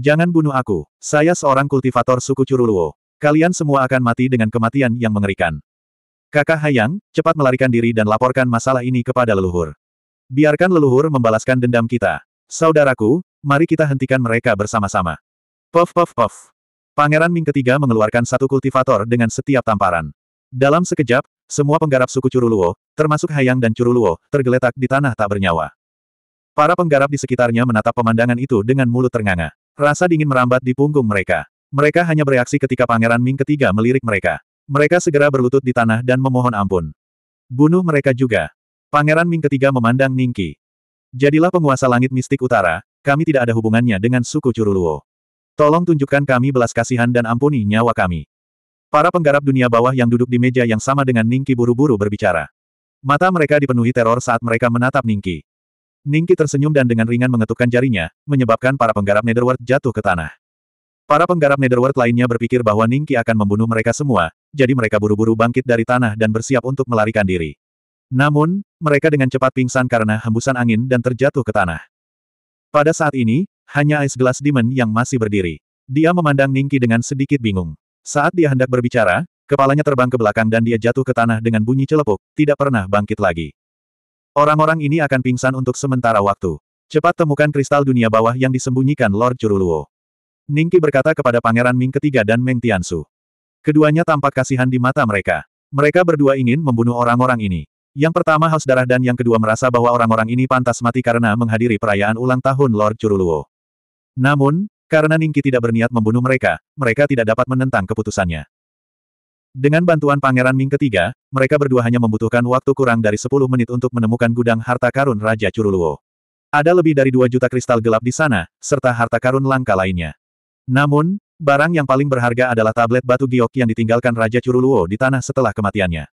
Jangan bunuh aku. Saya seorang kultivator suku Curuluo. Kalian semua akan mati dengan kematian yang mengerikan. Kakak Hayang, cepat melarikan diri dan laporkan masalah ini kepada leluhur. Biarkan leluhur membalaskan dendam kita. Saudaraku, mari kita hentikan mereka bersama-sama. Puff puff puff. Pangeran Ming ketiga mengeluarkan satu kultivator dengan setiap tamparan. Dalam sekejap, semua penggarap suku Curuluo, termasuk Hayang dan Curuluo, tergeletak di tanah tak bernyawa. Para penggarap di sekitarnya menatap pemandangan itu dengan mulut ternganga. Rasa dingin merambat di punggung mereka. Mereka hanya bereaksi ketika Pangeran Ming ketiga melirik mereka. Mereka segera berlutut di tanah dan memohon ampun. Bunuh mereka juga. Pangeran Ming ketiga memandang Ningki. Jadilah penguasa langit mistik utara, kami tidak ada hubungannya dengan suku Curuluo. Tolong tunjukkan kami belas kasihan dan ampuni nyawa kami. Para penggarap dunia bawah yang duduk di meja yang sama dengan Ningki buru-buru berbicara. Mata mereka dipenuhi teror saat mereka menatap Ningki. Ningki tersenyum dan dengan ringan mengetukkan jarinya, menyebabkan para penggarap Netherworld jatuh ke tanah. Para penggarap Netherworld lainnya berpikir bahwa Ningki akan membunuh mereka semua, jadi mereka buru-buru bangkit dari tanah dan bersiap untuk melarikan diri. Namun, mereka dengan cepat pingsan karena hembusan angin dan terjatuh ke tanah. Pada saat ini, hanya Ice Glass Demon yang masih berdiri. Dia memandang Ningki dengan sedikit bingung. Saat dia hendak berbicara, kepalanya terbang ke belakang dan dia jatuh ke tanah dengan bunyi celepuk, tidak pernah bangkit lagi. Orang-orang ini akan pingsan untuk sementara waktu. Cepat temukan kristal dunia bawah yang disembunyikan Lord Juruluo. Ningki berkata kepada Pangeran Ming ketiga dan Meng Tiansu. Keduanya tampak kasihan di mata mereka. Mereka berdua ingin membunuh orang-orang ini. Yang pertama haus darah dan yang kedua merasa bahwa orang-orang ini pantas mati karena menghadiri perayaan ulang tahun Lord Juruluo. Namun, karena Ningki tidak berniat membunuh mereka, mereka tidak dapat menentang keputusannya. Dengan bantuan Pangeran Ming ketiga, mereka berdua hanya membutuhkan waktu kurang dari 10 menit untuk menemukan gudang harta karun Raja Curuluo. Ada lebih dari dua juta kristal gelap di sana, serta harta karun langka lainnya. Namun, barang yang paling berharga adalah tablet batu giok yang ditinggalkan Raja Curuluo di tanah setelah kematiannya.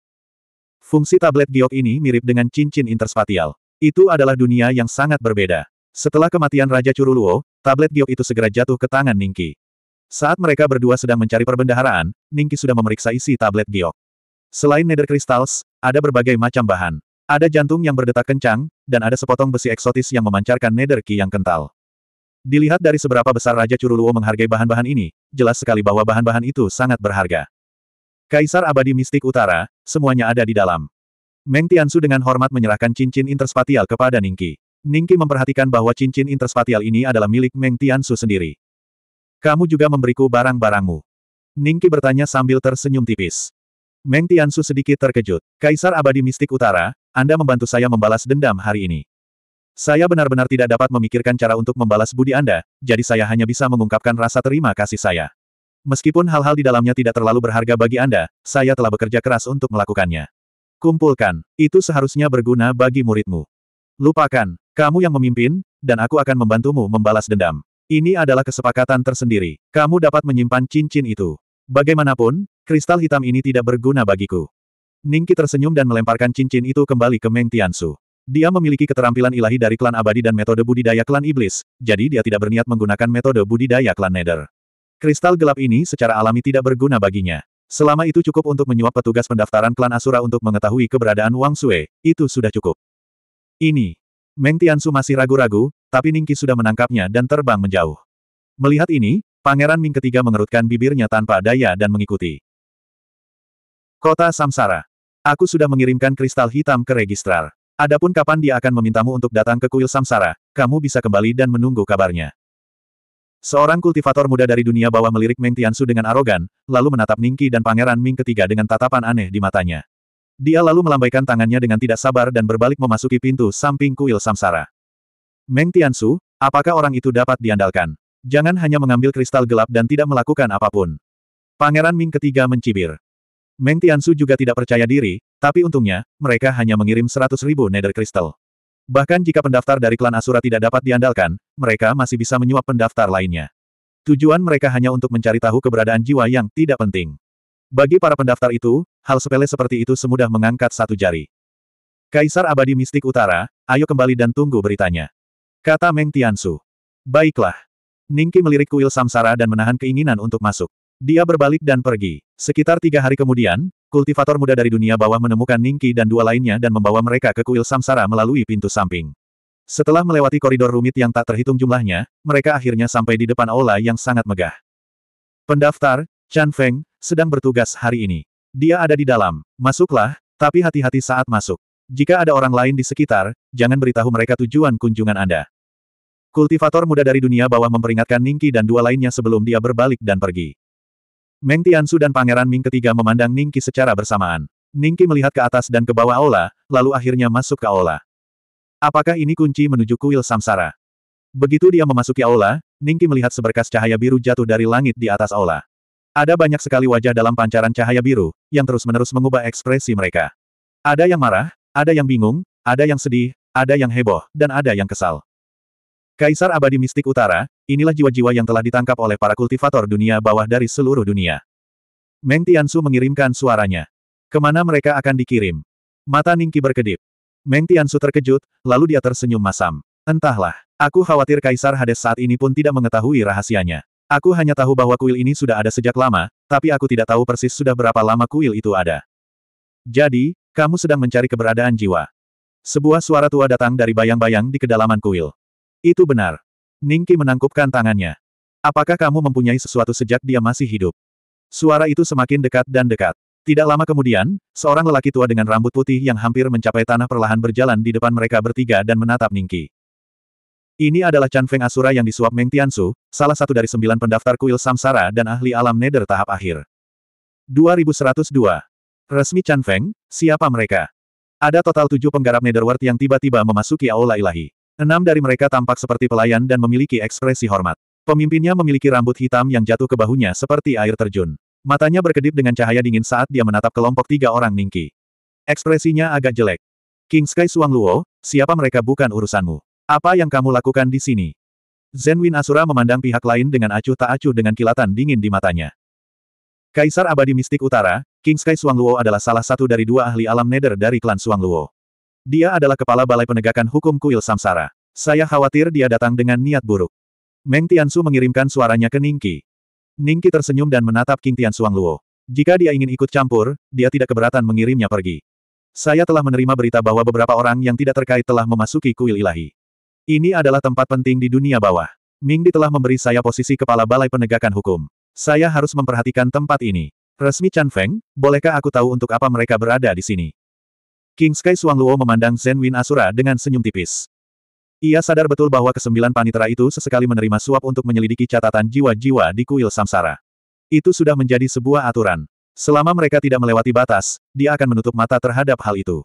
Fungsi tablet giok ini mirip dengan cincin interspatial. Itu adalah dunia yang sangat berbeda. Setelah kematian Raja Curuluo, tablet giok itu segera jatuh ke tangan Ningki. Saat mereka berdua sedang mencari perbendaharaan, Ningki sudah memeriksa isi tablet giok. Selain nether crystals, ada berbagai macam bahan. Ada jantung yang berdetak kencang, dan ada sepotong besi eksotis yang memancarkan nether ki yang kental. Dilihat dari seberapa besar Raja Curuluo menghargai bahan-bahan ini, jelas sekali bahwa bahan-bahan itu sangat berharga. Kaisar Abadi Mistik Utara, semuanya ada di dalam. Meng Tiansu dengan hormat menyerahkan cincin interspatial kepada Ningki. Ningki memperhatikan bahwa cincin interspatial ini adalah milik Meng Tiansu sendiri. Kamu juga memberiku barang-barangmu. Ningki bertanya sambil tersenyum tipis. Meng Tiansu sedikit terkejut. Kaisar Abadi Mistik Utara, Anda membantu saya membalas dendam hari ini. Saya benar-benar tidak dapat memikirkan cara untuk membalas budi Anda, jadi saya hanya bisa mengungkapkan rasa terima kasih saya. Meskipun hal-hal di dalamnya tidak terlalu berharga bagi Anda, saya telah bekerja keras untuk melakukannya. Kumpulkan, itu seharusnya berguna bagi muridmu. Lupakan, kamu yang memimpin, dan aku akan membantumu membalas dendam. Ini adalah kesepakatan tersendiri. Kamu dapat menyimpan cincin itu. Bagaimanapun, kristal hitam ini tidak berguna bagiku. Ningki tersenyum dan melemparkan cincin itu kembali ke Meng Tiansu. Dia memiliki keterampilan ilahi dari klan abadi dan metode budidaya klan iblis, jadi dia tidak berniat menggunakan metode budidaya klan Nether. Kristal gelap ini secara alami tidak berguna baginya. Selama itu cukup untuk menyuap petugas pendaftaran klan Asura untuk mengetahui keberadaan Wang Sue, itu sudah cukup. Ini. Meng Tiansu masih ragu-ragu, tapi Ningki sudah menangkapnya dan terbang menjauh. Melihat ini, Pangeran Ming ketiga mengerutkan bibirnya tanpa daya dan mengikuti. Kota Samsara. Aku sudah mengirimkan kristal hitam ke registrar. Adapun kapan dia akan memintamu untuk datang ke kuil Samsara, kamu bisa kembali dan menunggu kabarnya. Seorang kultivator muda dari dunia bawah melirik Meng Tiansu dengan arogan, lalu menatap Ningki dan Pangeran Ming ketiga dengan tatapan aneh di matanya. Dia lalu melambaikan tangannya dengan tidak sabar dan berbalik memasuki pintu samping kuil Samsara. Meng Tiansu, apakah orang itu dapat diandalkan? Jangan hanya mengambil kristal gelap dan tidak melakukan apapun. Pangeran Ming ketiga mencibir. Meng Tiansu juga tidak percaya diri, tapi untungnya, mereka hanya mengirim seratus ribu nether kristal. Bahkan jika pendaftar dari klan Asura tidak dapat diandalkan, mereka masih bisa menyuap pendaftar lainnya. Tujuan mereka hanya untuk mencari tahu keberadaan jiwa yang tidak penting. Bagi para pendaftar itu, hal sepele seperti itu semudah mengangkat satu jari. Kaisar Abadi Mistik Utara, ayo kembali dan tunggu beritanya. Kata Meng Tiansu. Baiklah. Ningki melirik kuil samsara dan menahan keinginan untuk masuk. Dia berbalik dan pergi. Sekitar tiga hari kemudian, kultivator muda dari dunia bawah menemukan Ningki dan dua lainnya dan membawa mereka ke kuil samsara melalui pintu samping. Setelah melewati koridor rumit yang tak terhitung jumlahnya, mereka akhirnya sampai di depan aula yang sangat megah. Pendaftar, Chan Feng, sedang bertugas hari ini. Dia ada di dalam. Masuklah, tapi hati-hati saat masuk. Jika ada orang lain di sekitar, jangan beritahu mereka tujuan kunjungan Anda. Kultivator muda dari dunia bawah memperingatkan Ningki dan dua lainnya sebelum dia berbalik dan pergi. Meng Tiansu dan Pangeran Ming ketiga memandang Ningki secara bersamaan. Ningki melihat ke atas dan ke bawah aula, lalu akhirnya masuk ke aula. Apakah ini kunci menuju kuil samsara? Begitu dia memasuki aula, Ningki melihat seberkas cahaya biru jatuh dari langit di atas aula. Ada banyak sekali wajah dalam pancaran cahaya biru, yang terus-menerus mengubah ekspresi mereka. Ada yang marah, ada yang bingung, ada yang sedih, ada yang heboh, dan ada yang kesal. Kaisar Abadi Mistik Utara, inilah jiwa-jiwa yang telah ditangkap oleh para kultivator dunia bawah dari seluruh dunia. Meng Tiansu mengirimkan suaranya. Kemana mereka akan dikirim? Mata Ningki berkedip. Meng Tiansu terkejut, lalu dia tersenyum masam. Entahlah, aku khawatir Kaisar Hades saat ini pun tidak mengetahui rahasianya. Aku hanya tahu bahwa kuil ini sudah ada sejak lama, tapi aku tidak tahu persis sudah berapa lama kuil itu ada. Jadi, kamu sedang mencari keberadaan jiwa. Sebuah suara tua datang dari bayang-bayang di kedalaman kuil. Itu benar. Ningki menangkupkan tangannya. Apakah kamu mempunyai sesuatu sejak dia masih hidup? Suara itu semakin dekat dan dekat. Tidak lama kemudian, seorang lelaki tua dengan rambut putih yang hampir mencapai tanah perlahan berjalan di depan mereka bertiga dan menatap Ningki. Ini adalah Chan Feng Asura yang disuap Meng Tiansu, salah satu dari sembilan pendaftar kuil samsara dan ahli alam nether tahap akhir. 2102. Resmi Chan Feng, siapa mereka? Ada total tujuh penggarap netherworld yang tiba-tiba memasuki aula ilahi. Enam dari mereka tampak seperti pelayan dan memiliki ekspresi hormat. Pemimpinnya memiliki rambut hitam yang jatuh ke bahunya seperti air terjun. Matanya berkedip dengan cahaya dingin saat dia menatap kelompok tiga orang Ningki. Ekspresinya agak jelek. King Sky Suang Luo, siapa mereka bukan urusanmu. Apa yang kamu lakukan di sini? Zenwin Asura memandang pihak lain dengan acuh tak acuh dengan kilatan dingin di matanya. Kaisar Abadi Mistik Utara, King Sky Suang Luo adalah salah satu dari dua ahli alam nether dari klan Suang Luo. Dia adalah kepala balai penegakan hukum kuil samsara. Saya khawatir dia datang dengan niat buruk. Meng Tiansu mengirimkan suaranya ke Ningki. Ningki tersenyum dan menatap King Tian Suang Luo. Jika dia ingin ikut campur, dia tidak keberatan mengirimnya pergi. Saya telah menerima berita bahwa beberapa orang yang tidak terkait telah memasuki kuil ilahi. Ini adalah tempat penting di dunia bawah. Mingdi telah memberi saya posisi kepala balai penegakan hukum. Saya harus memperhatikan tempat ini. Resmi Chan Feng, bolehkah aku tahu untuk apa mereka berada di sini? King Sky Suang Luo memandang Zen Win Asura dengan senyum tipis. Ia sadar betul bahwa kesembilan panitera itu sesekali menerima suap untuk menyelidiki catatan jiwa-jiwa di kuil samsara. Itu sudah menjadi sebuah aturan. Selama mereka tidak melewati batas, dia akan menutup mata terhadap hal itu.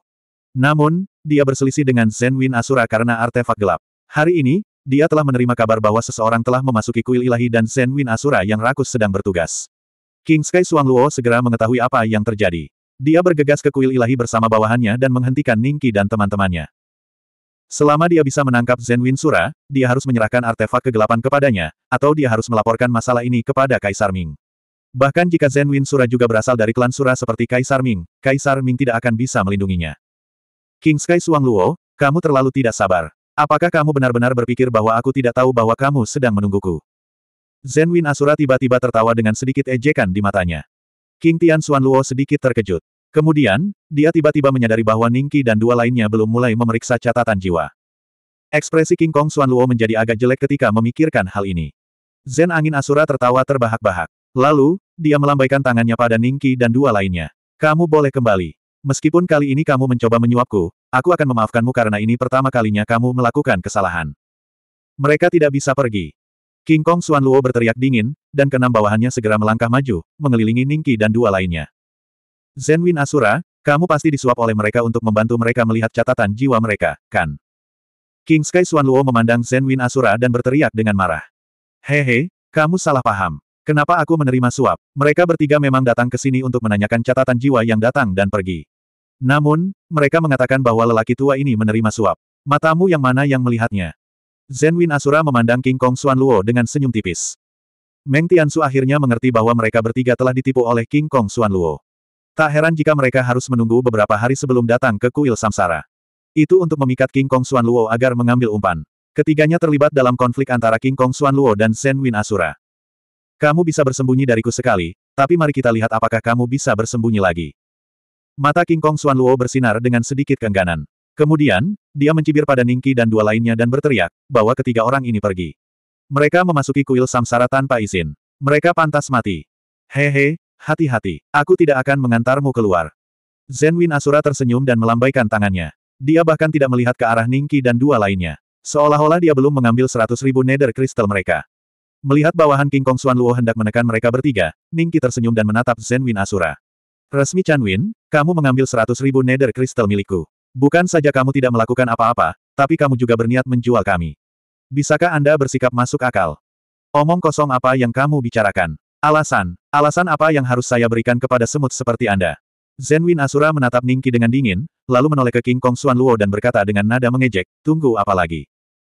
Namun, dia berselisih dengan Zen Win Asura karena artefak gelap. Hari ini, dia telah menerima kabar bahwa seseorang telah memasuki kuil ilahi dan Zen Win Asura yang rakus sedang bertugas. King Sky Suang Luo segera mengetahui apa yang terjadi. Dia bergegas ke kuil ilahi bersama bawahannya dan menghentikan Ningki dan teman-temannya. Selama dia bisa menangkap Zenwin Winsura, dia harus menyerahkan artefak kegelapan kepadanya, atau dia harus melaporkan masalah ini kepada Kaisar Ming. Bahkan jika Zenwin Winsura juga berasal dari klan Sura seperti Kaisar Ming, Kaisar Ming tidak akan bisa melindunginya. King Sky Suang Luo, kamu terlalu tidak sabar. Apakah kamu benar-benar berpikir bahwa aku tidak tahu bahwa kamu sedang menungguku? Zenwin Asura tiba-tiba tertawa dengan sedikit ejekan di matanya. King Tian Suan Luo sedikit terkejut. Kemudian, dia tiba-tiba menyadari bahwa Ningki dan dua lainnya belum mulai memeriksa catatan jiwa. Ekspresi King Kong Xuan Luo menjadi agak jelek ketika memikirkan hal ini. Zen angin Asura tertawa terbahak-bahak. Lalu, dia melambaikan tangannya pada Ningki dan dua lainnya. Kamu boleh kembali. Meskipun kali ini kamu mencoba menyuapku, aku akan memaafkanmu karena ini pertama kalinya kamu melakukan kesalahan. Mereka tidak bisa pergi. King Kong Xuan Luo berteriak dingin, dan keenam bawahannya segera melangkah maju, mengelilingi Ningki dan dua lainnya. Zenwin Asura, kamu pasti disuap oleh mereka untuk membantu mereka melihat catatan jiwa mereka, kan? King Sky Swan Luo memandang Zenwin Asura dan berteriak dengan marah. Hehe, kamu salah paham. Kenapa aku menerima suap? Mereka bertiga memang datang ke sini untuk menanyakan catatan jiwa yang datang dan pergi. Namun, mereka mengatakan bahwa lelaki tua ini menerima suap. Matamu yang mana yang melihatnya? Zenwin Asura memandang King Kong Swan Luo dengan senyum tipis. Meng Tian Su akhirnya mengerti bahwa mereka bertiga telah ditipu oleh King Kong Swan Luo. Tak heran jika mereka harus menunggu beberapa hari sebelum datang ke kuil samsara. Itu untuk memikat King Kong Xuan Luo agar mengambil umpan. Ketiganya terlibat dalam konflik antara King Kong Xuan Luo dan Zen Win Asura. Kamu bisa bersembunyi dariku sekali, tapi mari kita lihat apakah kamu bisa bersembunyi lagi. Mata King Kong Xuan Luo bersinar dengan sedikit keengganan. Kemudian, dia mencibir pada Ningki dan dua lainnya dan berteriak, bahwa ketiga orang ini pergi. Mereka memasuki kuil samsara tanpa izin. Mereka pantas mati. Hehe, Hati-hati, aku tidak akan mengantarmu keluar. Zenwin Asura tersenyum dan melambaikan tangannya. Dia bahkan tidak melihat ke arah Ningki dan dua lainnya. Seolah-olah dia belum mengambil seratus ribu nether kristal mereka. Melihat bawahan King Kong Xuan Luo hendak menekan mereka bertiga, Ningki tersenyum dan menatap Zenwin Asura. Resmi Chanwin, kamu mengambil seratus ribu nether kristal milikku. Bukan saja kamu tidak melakukan apa-apa, tapi kamu juga berniat menjual kami. Bisakah Anda bersikap masuk akal? Omong kosong apa yang kamu bicarakan? Alasan, alasan apa yang harus saya berikan kepada semut seperti Anda? Zenwin Asura menatap Ningki dengan dingin, lalu menoleh ke King Kong Xuan Luo dan berkata dengan nada mengejek, tunggu apa lagi?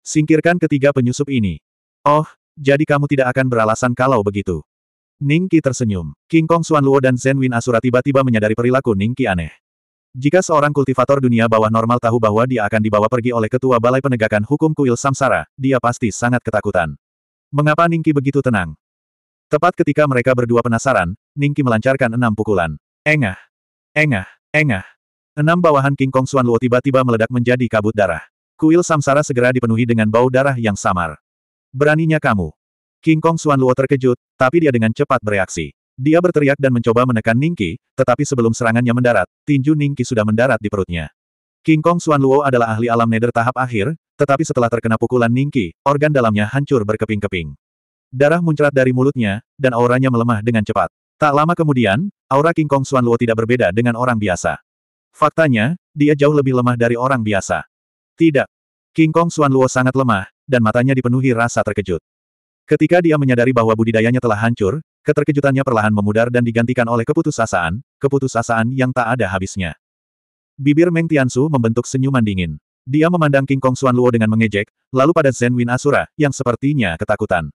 Singkirkan ketiga penyusup ini. Oh, jadi kamu tidak akan beralasan kalau begitu. Ningki tersenyum. King Kong Xuan Luo dan Zenwin Asura tiba-tiba menyadari perilaku Ningki aneh. Jika seorang kultivator dunia bawah normal tahu bahwa dia akan dibawa pergi oleh ketua Balai Penegakan Hukum Kuil Samsara, dia pasti sangat ketakutan. Mengapa Ningki begitu tenang? Tepat ketika mereka berdua penasaran, Ningki melancarkan enam pukulan. Engah! Engah! Engah! Enam bawahan King Kong Xuan Luo tiba-tiba meledak menjadi kabut darah. Kuil samsara segera dipenuhi dengan bau darah yang samar. Beraninya kamu. King Kong Xuan Luo terkejut, tapi dia dengan cepat bereaksi. Dia berteriak dan mencoba menekan Ningki, tetapi sebelum serangannya mendarat, tinju Ningki sudah mendarat di perutnya. King Kong Xuan Luo adalah ahli alam nether tahap akhir, tetapi setelah terkena pukulan Ningki, organ dalamnya hancur berkeping-keping. Darah muncrat dari mulutnya, dan auranya melemah dengan cepat. Tak lama kemudian, aura King Kong Xuan Luo tidak berbeda dengan orang biasa. Faktanya, dia jauh lebih lemah dari orang biasa. Tidak. King Kong Xuan Luo sangat lemah, dan matanya dipenuhi rasa terkejut. Ketika dia menyadari bahwa budidayanya telah hancur, keterkejutannya perlahan memudar dan digantikan oleh keputusasaan, keputusasaan yang tak ada habisnya. Bibir Meng Tiansu membentuk senyuman dingin. Dia memandang King Kong Xuan Luo dengan mengejek, lalu pada Zen Win Asura, yang sepertinya ketakutan.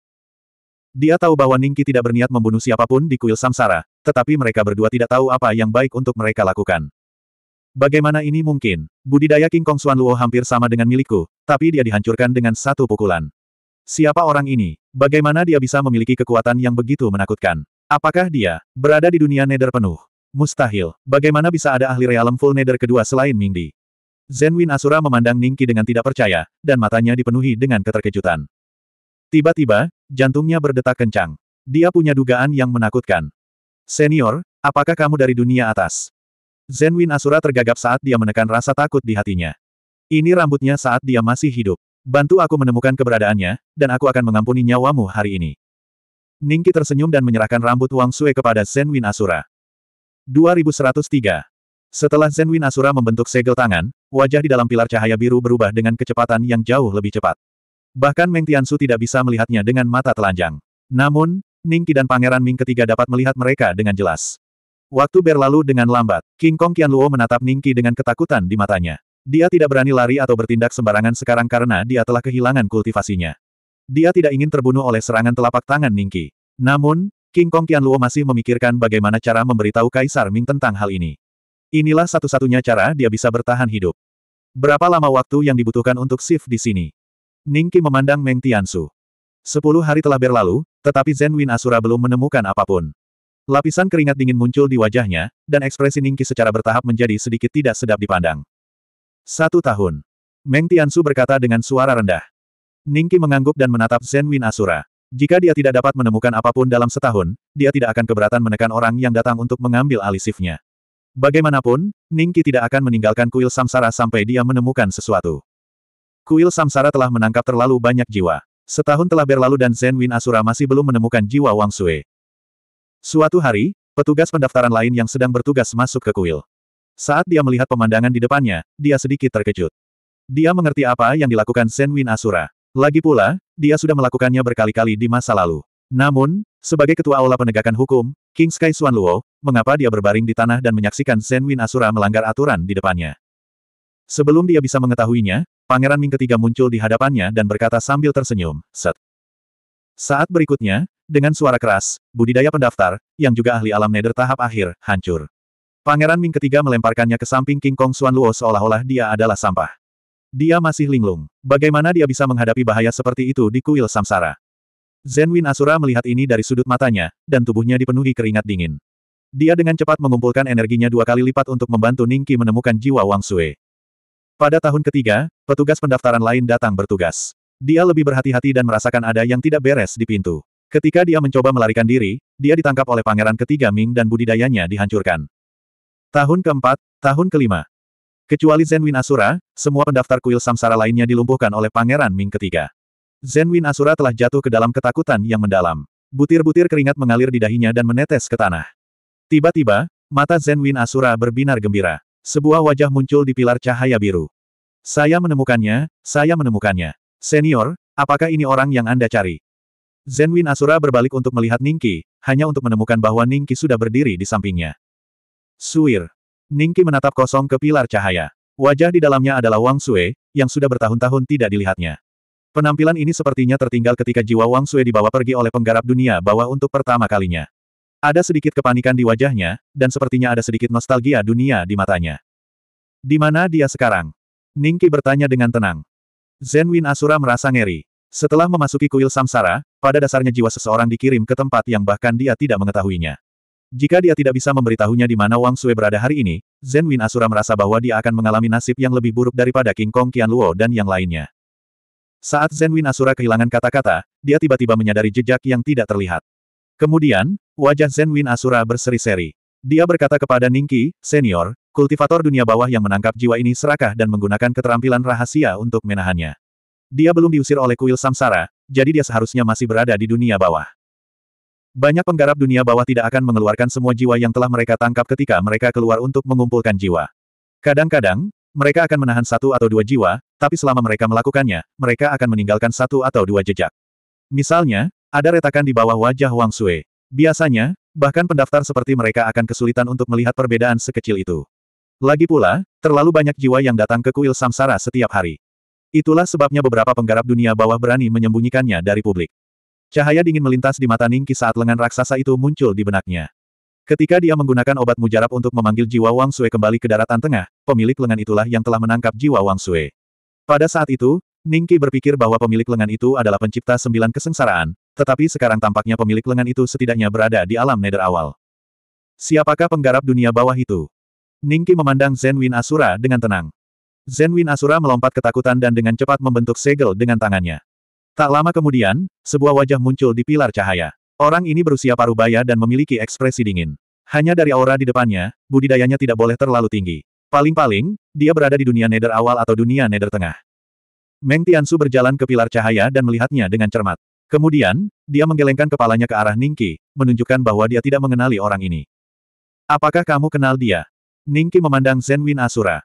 Dia tahu bahwa Ningki tidak berniat membunuh siapapun di kuil samsara, tetapi mereka berdua tidak tahu apa yang baik untuk mereka lakukan. Bagaimana ini mungkin? Budidaya King Kong Xuan Luo hampir sama dengan milikku, tapi dia dihancurkan dengan satu pukulan. Siapa orang ini? Bagaimana dia bisa memiliki kekuatan yang begitu menakutkan? Apakah dia berada di dunia nether penuh? Mustahil. Bagaimana bisa ada ahli realem full nether kedua selain Mingdi? Zenwin Asura memandang Ningki dengan tidak percaya, dan matanya dipenuhi dengan keterkejutan. Tiba-tiba, Jantungnya berdetak kencang. Dia punya dugaan yang menakutkan. Senior, apakah kamu dari dunia atas? Zenwin Asura tergagap saat dia menekan rasa takut di hatinya. Ini rambutnya saat dia masih hidup. Bantu aku menemukan keberadaannya, dan aku akan mengampuni nyawamu hari ini. Ningki tersenyum dan menyerahkan rambut Wang Sue kepada Zenwin Asura. 2103 Setelah Zenwin Asura membentuk segel tangan, wajah di dalam pilar cahaya biru berubah dengan kecepatan yang jauh lebih cepat. Bahkan Meng Tiansu tidak bisa melihatnya dengan mata telanjang. Namun, Ning Qi dan Pangeran Ming ketiga dapat melihat mereka dengan jelas. Waktu berlalu dengan lambat, King Kong Luo menatap Ning Qi dengan ketakutan di matanya. Dia tidak berani lari atau bertindak sembarangan sekarang karena dia telah kehilangan kultivasinya. Dia tidak ingin terbunuh oleh serangan telapak tangan Ning Qi. Namun, King Kong Luo masih memikirkan bagaimana cara memberitahu Kaisar Ming tentang hal ini. Inilah satu-satunya cara dia bisa bertahan hidup. Berapa lama waktu yang dibutuhkan untuk shift di sini? Ningki memandang Meng Tiansu. Sepuluh hari telah berlalu, tetapi Zen Win Asura belum menemukan apapun. Lapisan keringat dingin muncul di wajahnya, dan ekspresi Ningki secara bertahap menjadi sedikit tidak sedap dipandang. Satu tahun. Meng Tiansu berkata dengan suara rendah. Ningki mengangguk dan menatap Zen Win Asura. Jika dia tidak dapat menemukan apapun dalam setahun, dia tidak akan keberatan menekan orang yang datang untuk mengambil alisifnya. Bagaimanapun, Ningki tidak akan meninggalkan kuil samsara sampai dia menemukan sesuatu. Kuil Samsara telah menangkap terlalu banyak jiwa. Setahun telah berlalu dan Zen Win Asura masih belum menemukan jiwa Wang Sue. Suatu hari, petugas pendaftaran lain yang sedang bertugas masuk ke kuil. Saat dia melihat pemandangan di depannya, dia sedikit terkejut. Dia mengerti apa yang dilakukan Zen Win Asura. Lagi pula, dia sudah melakukannya berkali-kali di masa lalu. Namun, sebagai ketua aula penegakan hukum, King Sky Xuan Luo, mengapa dia berbaring di tanah dan menyaksikan Zen Win Asura melanggar aturan di depannya. Sebelum dia bisa mengetahuinya, Pangeran Ming ketiga muncul di hadapannya dan berkata sambil tersenyum, set. Saat berikutnya, dengan suara keras, budidaya pendaftar, yang juga ahli alam nether tahap akhir, hancur. Pangeran Ming ketiga melemparkannya ke samping King Kong Xuan Luo seolah-olah dia adalah sampah. Dia masih linglung. Bagaimana dia bisa menghadapi bahaya seperti itu di kuil samsara? Zenwin Asura melihat ini dari sudut matanya, dan tubuhnya dipenuhi keringat dingin. Dia dengan cepat mengumpulkan energinya dua kali lipat untuk membantu Ningki menemukan jiwa Wang Sui. Pada tahun ketiga, petugas pendaftaran lain datang bertugas. Dia lebih berhati-hati dan merasakan ada yang tidak beres di pintu. Ketika dia mencoba melarikan diri, dia ditangkap oleh pangeran ketiga Ming dan budidayanya dihancurkan. Tahun keempat, tahun kelima. Kecuali Zenwin Asura, semua pendaftar kuil samsara lainnya dilumpuhkan oleh pangeran Ming ketiga. Zenwin Asura telah jatuh ke dalam ketakutan yang mendalam. Butir-butir keringat mengalir di dahinya dan menetes ke tanah. Tiba-tiba, mata Zenwin Asura berbinar gembira. Sebuah wajah muncul di pilar cahaya biru. Saya menemukannya, saya menemukannya. Senior, apakah ini orang yang Anda cari? Zenwin Asura berbalik untuk melihat Ningki, hanya untuk menemukan bahwa Ningki sudah berdiri di sampingnya. Suir. Ningki menatap kosong ke pilar cahaya. Wajah di dalamnya adalah Wang Sue, yang sudah bertahun-tahun tidak dilihatnya. Penampilan ini sepertinya tertinggal ketika jiwa Wang Sue dibawa pergi oleh penggarap dunia bawah untuk pertama kalinya. Ada sedikit kepanikan di wajahnya, dan sepertinya ada sedikit nostalgia dunia di matanya. Di mana dia sekarang? Ningki bertanya dengan tenang. Zenwin Asura merasa ngeri. Setelah memasuki kuil samsara, pada dasarnya jiwa seseorang dikirim ke tempat yang bahkan dia tidak mengetahuinya. Jika dia tidak bisa memberitahunya di mana Wang Sui berada hari ini, Zenwin Asura merasa bahwa dia akan mengalami nasib yang lebih buruk daripada King Kong Qian Luo dan yang lainnya. Saat Zenwin Asura kehilangan kata-kata, dia tiba-tiba menyadari jejak yang tidak terlihat. Kemudian, wajah Zen Win Asura berseri-seri. Dia berkata kepada Ningki, senior, kultivator dunia bawah yang menangkap jiwa ini serakah dan menggunakan keterampilan rahasia untuk menahannya. Dia belum diusir oleh kuil samsara, jadi dia seharusnya masih berada di dunia bawah. Banyak penggarap dunia bawah tidak akan mengeluarkan semua jiwa yang telah mereka tangkap ketika mereka keluar untuk mengumpulkan jiwa. Kadang-kadang, mereka akan menahan satu atau dua jiwa, tapi selama mereka melakukannya, mereka akan meninggalkan satu atau dua jejak. Misalnya, ada retakan di bawah wajah Wang Sue. Biasanya, bahkan pendaftar seperti mereka akan kesulitan untuk melihat perbedaan sekecil itu. Lagi pula, terlalu banyak jiwa yang datang ke kuil samsara setiap hari. Itulah sebabnya beberapa penggarap dunia bawah berani menyembunyikannya dari publik. Cahaya dingin melintas di mata Ningki saat lengan raksasa itu muncul di benaknya. Ketika dia menggunakan obat mujarab untuk memanggil jiwa Wang Sue kembali ke daratan tengah, pemilik lengan itulah yang telah menangkap jiwa Wang Sue. Pada saat itu, Ningki berpikir bahwa pemilik lengan itu adalah pencipta sembilan kesengsaraan, tetapi sekarang tampaknya pemilik lengan itu setidaknya berada di alam nether awal. Siapakah penggarap dunia bawah itu? Ningki memandang Zenwin Asura dengan tenang. Zenwin Asura melompat ketakutan dan dengan cepat membentuk segel dengan tangannya. Tak lama kemudian, sebuah wajah muncul di pilar cahaya. Orang ini berusia paruh baya dan memiliki ekspresi dingin. Hanya dari aura di depannya, budidayanya tidak boleh terlalu tinggi. Paling-paling, dia berada di dunia nether awal atau dunia nether tengah. Meng Tiansu berjalan ke pilar cahaya dan melihatnya dengan cermat. Kemudian, dia menggelengkan kepalanya ke arah Ningki, menunjukkan bahwa dia tidak mengenali orang ini. Apakah kamu kenal dia? Ningki memandang Zenwin Asura.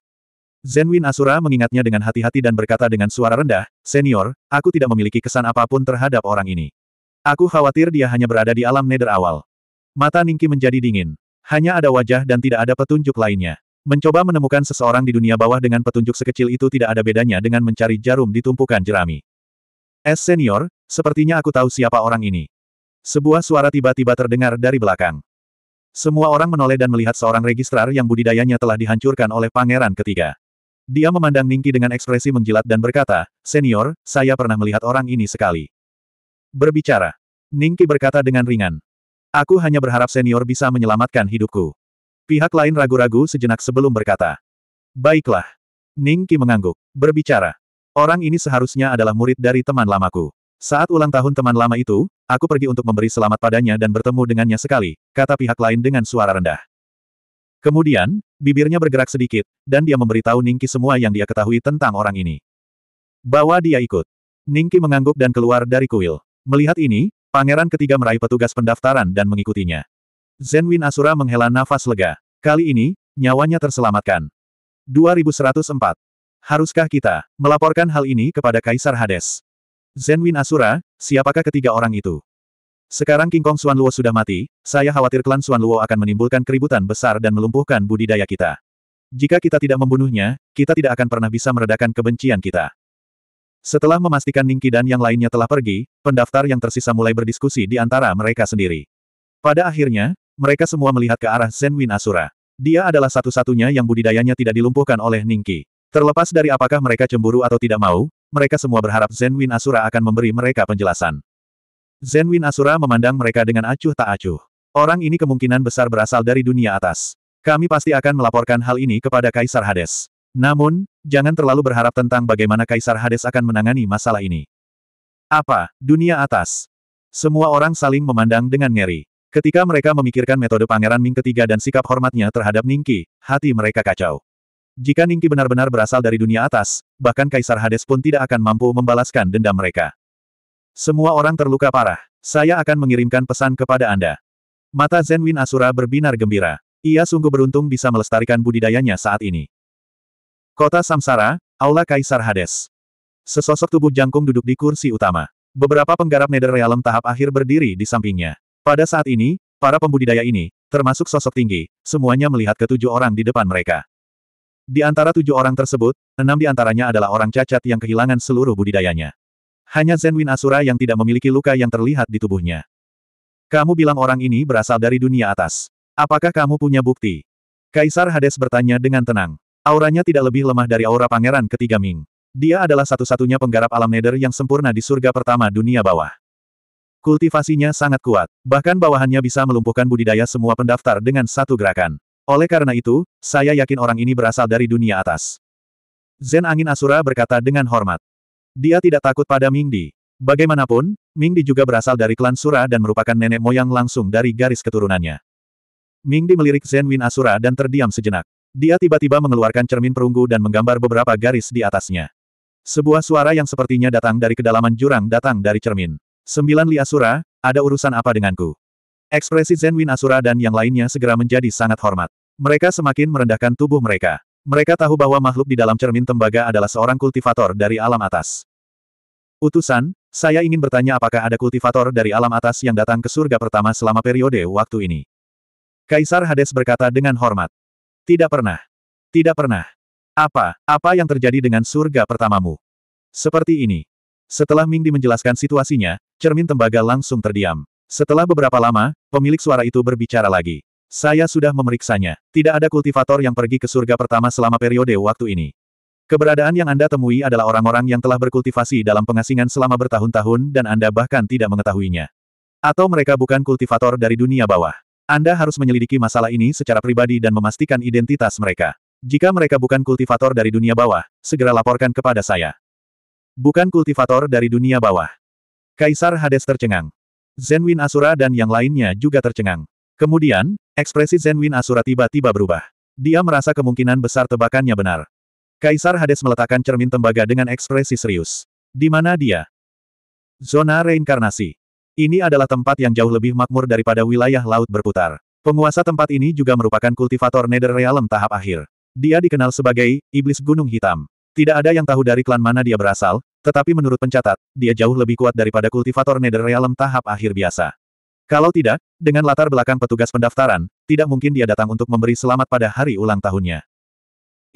Zenwin Asura mengingatnya dengan hati-hati dan berkata dengan suara rendah, Senior, aku tidak memiliki kesan apapun terhadap orang ini. Aku khawatir dia hanya berada di alam nether awal. Mata Ningki menjadi dingin. Hanya ada wajah dan tidak ada petunjuk lainnya. Mencoba menemukan seseorang di dunia bawah dengan petunjuk sekecil itu tidak ada bedanya dengan mencari jarum di tumpukan jerami. Es senior, Sepertinya aku tahu siapa orang ini. Sebuah suara tiba-tiba terdengar dari belakang. Semua orang menoleh dan melihat seorang registrar yang budidayanya telah dihancurkan oleh pangeran ketiga. Dia memandang Ningki dengan ekspresi menjilat dan berkata, Senior, saya pernah melihat orang ini sekali. Berbicara. Ningki berkata dengan ringan. Aku hanya berharap senior bisa menyelamatkan hidupku. Pihak lain ragu-ragu sejenak sebelum berkata. Baiklah. Ningki mengangguk. Berbicara. Orang ini seharusnya adalah murid dari teman lamaku. Saat ulang tahun teman lama itu, aku pergi untuk memberi selamat padanya dan bertemu dengannya sekali, kata pihak lain dengan suara rendah. Kemudian, bibirnya bergerak sedikit, dan dia memberitahu Ningki semua yang dia ketahui tentang orang ini. Bahwa dia ikut. Ningki mengangguk dan keluar dari kuil. Melihat ini, pangeran ketiga meraih petugas pendaftaran dan mengikutinya. Zenwin Asura menghela nafas lega. Kali ini, nyawanya terselamatkan. 2104. Haruskah kita melaporkan hal ini kepada Kaisar Hades? Zenwin Asura, siapakah ketiga orang itu? Sekarang King Kong Suan Luo sudah mati, saya khawatir klan Suan Luo akan menimbulkan keributan besar dan melumpuhkan budidaya kita. Jika kita tidak membunuhnya, kita tidak akan pernah bisa meredakan kebencian kita. Setelah memastikan Ningki dan yang lainnya telah pergi, pendaftar yang tersisa mulai berdiskusi di antara mereka sendiri. Pada akhirnya, mereka semua melihat ke arah Zenwin Asura. Dia adalah satu-satunya yang budidayanya tidak dilumpuhkan oleh Ningki. Terlepas dari apakah mereka cemburu atau tidak mau, mereka semua berharap Zenwin Asura akan memberi mereka penjelasan. Zenwin Asura memandang mereka dengan acuh tak acuh. Orang ini kemungkinan besar berasal dari dunia atas. Kami pasti akan melaporkan hal ini kepada Kaisar Hades. Namun, jangan terlalu berharap tentang bagaimana Kaisar Hades akan menangani masalah ini. Apa, dunia atas? Semua orang saling memandang dengan ngeri. Ketika mereka memikirkan metode Pangeran Ming ketiga dan sikap hormatnya terhadap Ningki, hati mereka kacau. Jika Ningki benar-benar berasal dari dunia atas, bahkan Kaisar Hades pun tidak akan mampu membalaskan dendam mereka. Semua orang terluka parah. Saya akan mengirimkan pesan kepada Anda. Mata Zenwin Asura berbinar gembira. Ia sungguh beruntung bisa melestarikan budidayanya saat ini. Kota Samsara, Aula Kaisar Hades. Sesosok tubuh jangkung duduk di kursi utama. Beberapa penggarap Nether Realm tahap akhir berdiri di sampingnya. Pada saat ini, para pembudidaya ini, termasuk sosok tinggi, semuanya melihat ketujuh orang di depan mereka. Di antara tujuh orang tersebut, enam di antaranya adalah orang cacat yang kehilangan seluruh budidayanya. Hanya Zenwin Asura yang tidak memiliki luka yang terlihat di tubuhnya. Kamu bilang orang ini berasal dari dunia atas. Apakah kamu punya bukti? Kaisar Hades bertanya dengan tenang. Auranya tidak lebih lemah dari aura pangeran ketiga Ming. Dia adalah satu-satunya penggarap alam nether yang sempurna di surga pertama dunia bawah. Kultivasinya sangat kuat, bahkan bawahannya bisa melumpuhkan budidaya semua pendaftar dengan satu gerakan. Oleh karena itu, saya yakin orang ini berasal dari dunia atas. Zen Angin Asura berkata dengan hormat. Dia tidak takut pada Ming Di. Bagaimanapun, Mingdi juga berasal dari klan Sura dan merupakan nenek moyang langsung dari garis keturunannya. Ming Di melirik Zen Win Asura dan terdiam sejenak. Dia tiba-tiba mengeluarkan cermin perunggu dan menggambar beberapa garis di atasnya. Sebuah suara yang sepertinya datang dari kedalaman jurang datang dari cermin. Sembilan Li Asura, ada urusan apa denganku? Ekspresi Zen Win Asura dan yang lainnya segera menjadi sangat hormat. Mereka semakin merendahkan tubuh mereka. Mereka tahu bahwa makhluk di dalam cermin tembaga adalah seorang kultivator dari alam atas. Utusan, saya ingin bertanya apakah ada kultivator dari alam atas yang datang ke surga pertama selama periode waktu ini. Kaisar Hades berkata dengan hormat. Tidak pernah. Tidak pernah. Apa, apa yang terjadi dengan surga pertamamu? Seperti ini. Setelah Ming Di menjelaskan situasinya, cermin tembaga langsung terdiam. Setelah beberapa lama, pemilik suara itu berbicara lagi. Saya sudah memeriksanya. Tidak ada kultivator yang pergi ke surga pertama selama periode waktu ini. Keberadaan yang Anda temui adalah orang-orang yang telah berkultivasi dalam pengasingan selama bertahun-tahun dan Anda bahkan tidak mengetahuinya. Atau mereka bukan kultivator dari dunia bawah. Anda harus menyelidiki masalah ini secara pribadi dan memastikan identitas mereka. Jika mereka bukan kultivator dari dunia bawah, segera laporkan kepada saya. Bukan kultivator dari dunia bawah. Kaisar Hades tercengang. Zenwin Asura dan yang lainnya juga tercengang. Kemudian, ekspresi Zenwin Asura tiba-tiba berubah. Dia merasa kemungkinan besar tebakannya benar. Kaisar Hades meletakkan cermin tembaga dengan ekspresi serius. Di mana dia? Zona reinkarnasi. Ini adalah tempat yang jauh lebih makmur daripada wilayah laut berputar. Penguasa tempat ini juga merupakan kultivator Nether Realm tahap akhir. Dia dikenal sebagai Iblis Gunung Hitam. Tidak ada yang tahu dari klan mana dia berasal, tetapi menurut pencatat, dia jauh lebih kuat daripada kultivator Nether Realm tahap akhir biasa. Kalau tidak, dengan latar belakang petugas pendaftaran, tidak mungkin dia datang untuk memberi selamat pada hari ulang tahunnya.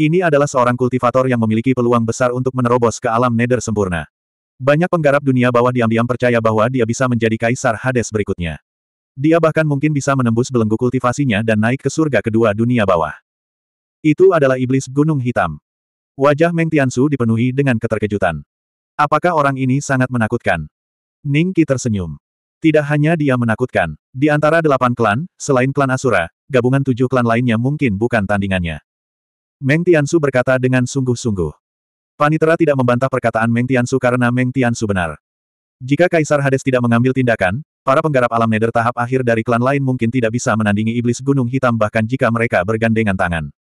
Ini adalah seorang kultivator yang memiliki peluang besar untuk menerobos ke alam Nether sempurna. Banyak penggarap dunia bawah diam-diam percaya bahwa dia bisa menjadi kaisar Hades berikutnya. Dia bahkan mungkin bisa menembus belenggu kultivasinya dan naik ke surga kedua dunia bawah. Itu adalah iblis gunung hitam. Wajah Meng Tiansu dipenuhi dengan keterkejutan. Apakah orang ini sangat menakutkan? Ning Qi tersenyum. Tidak hanya dia menakutkan. Di antara delapan klan, selain klan Asura, gabungan tujuh klan lainnya mungkin bukan tandingannya. Meng Tiansu berkata dengan sungguh-sungguh. Panitera tidak membantah perkataan Meng Tiansu karena Meng Tiansu benar. Jika Kaisar Hades tidak mengambil tindakan, para penggarap alam nether tahap akhir dari klan lain mungkin tidak bisa menandingi iblis gunung hitam bahkan jika mereka bergandengan tangan.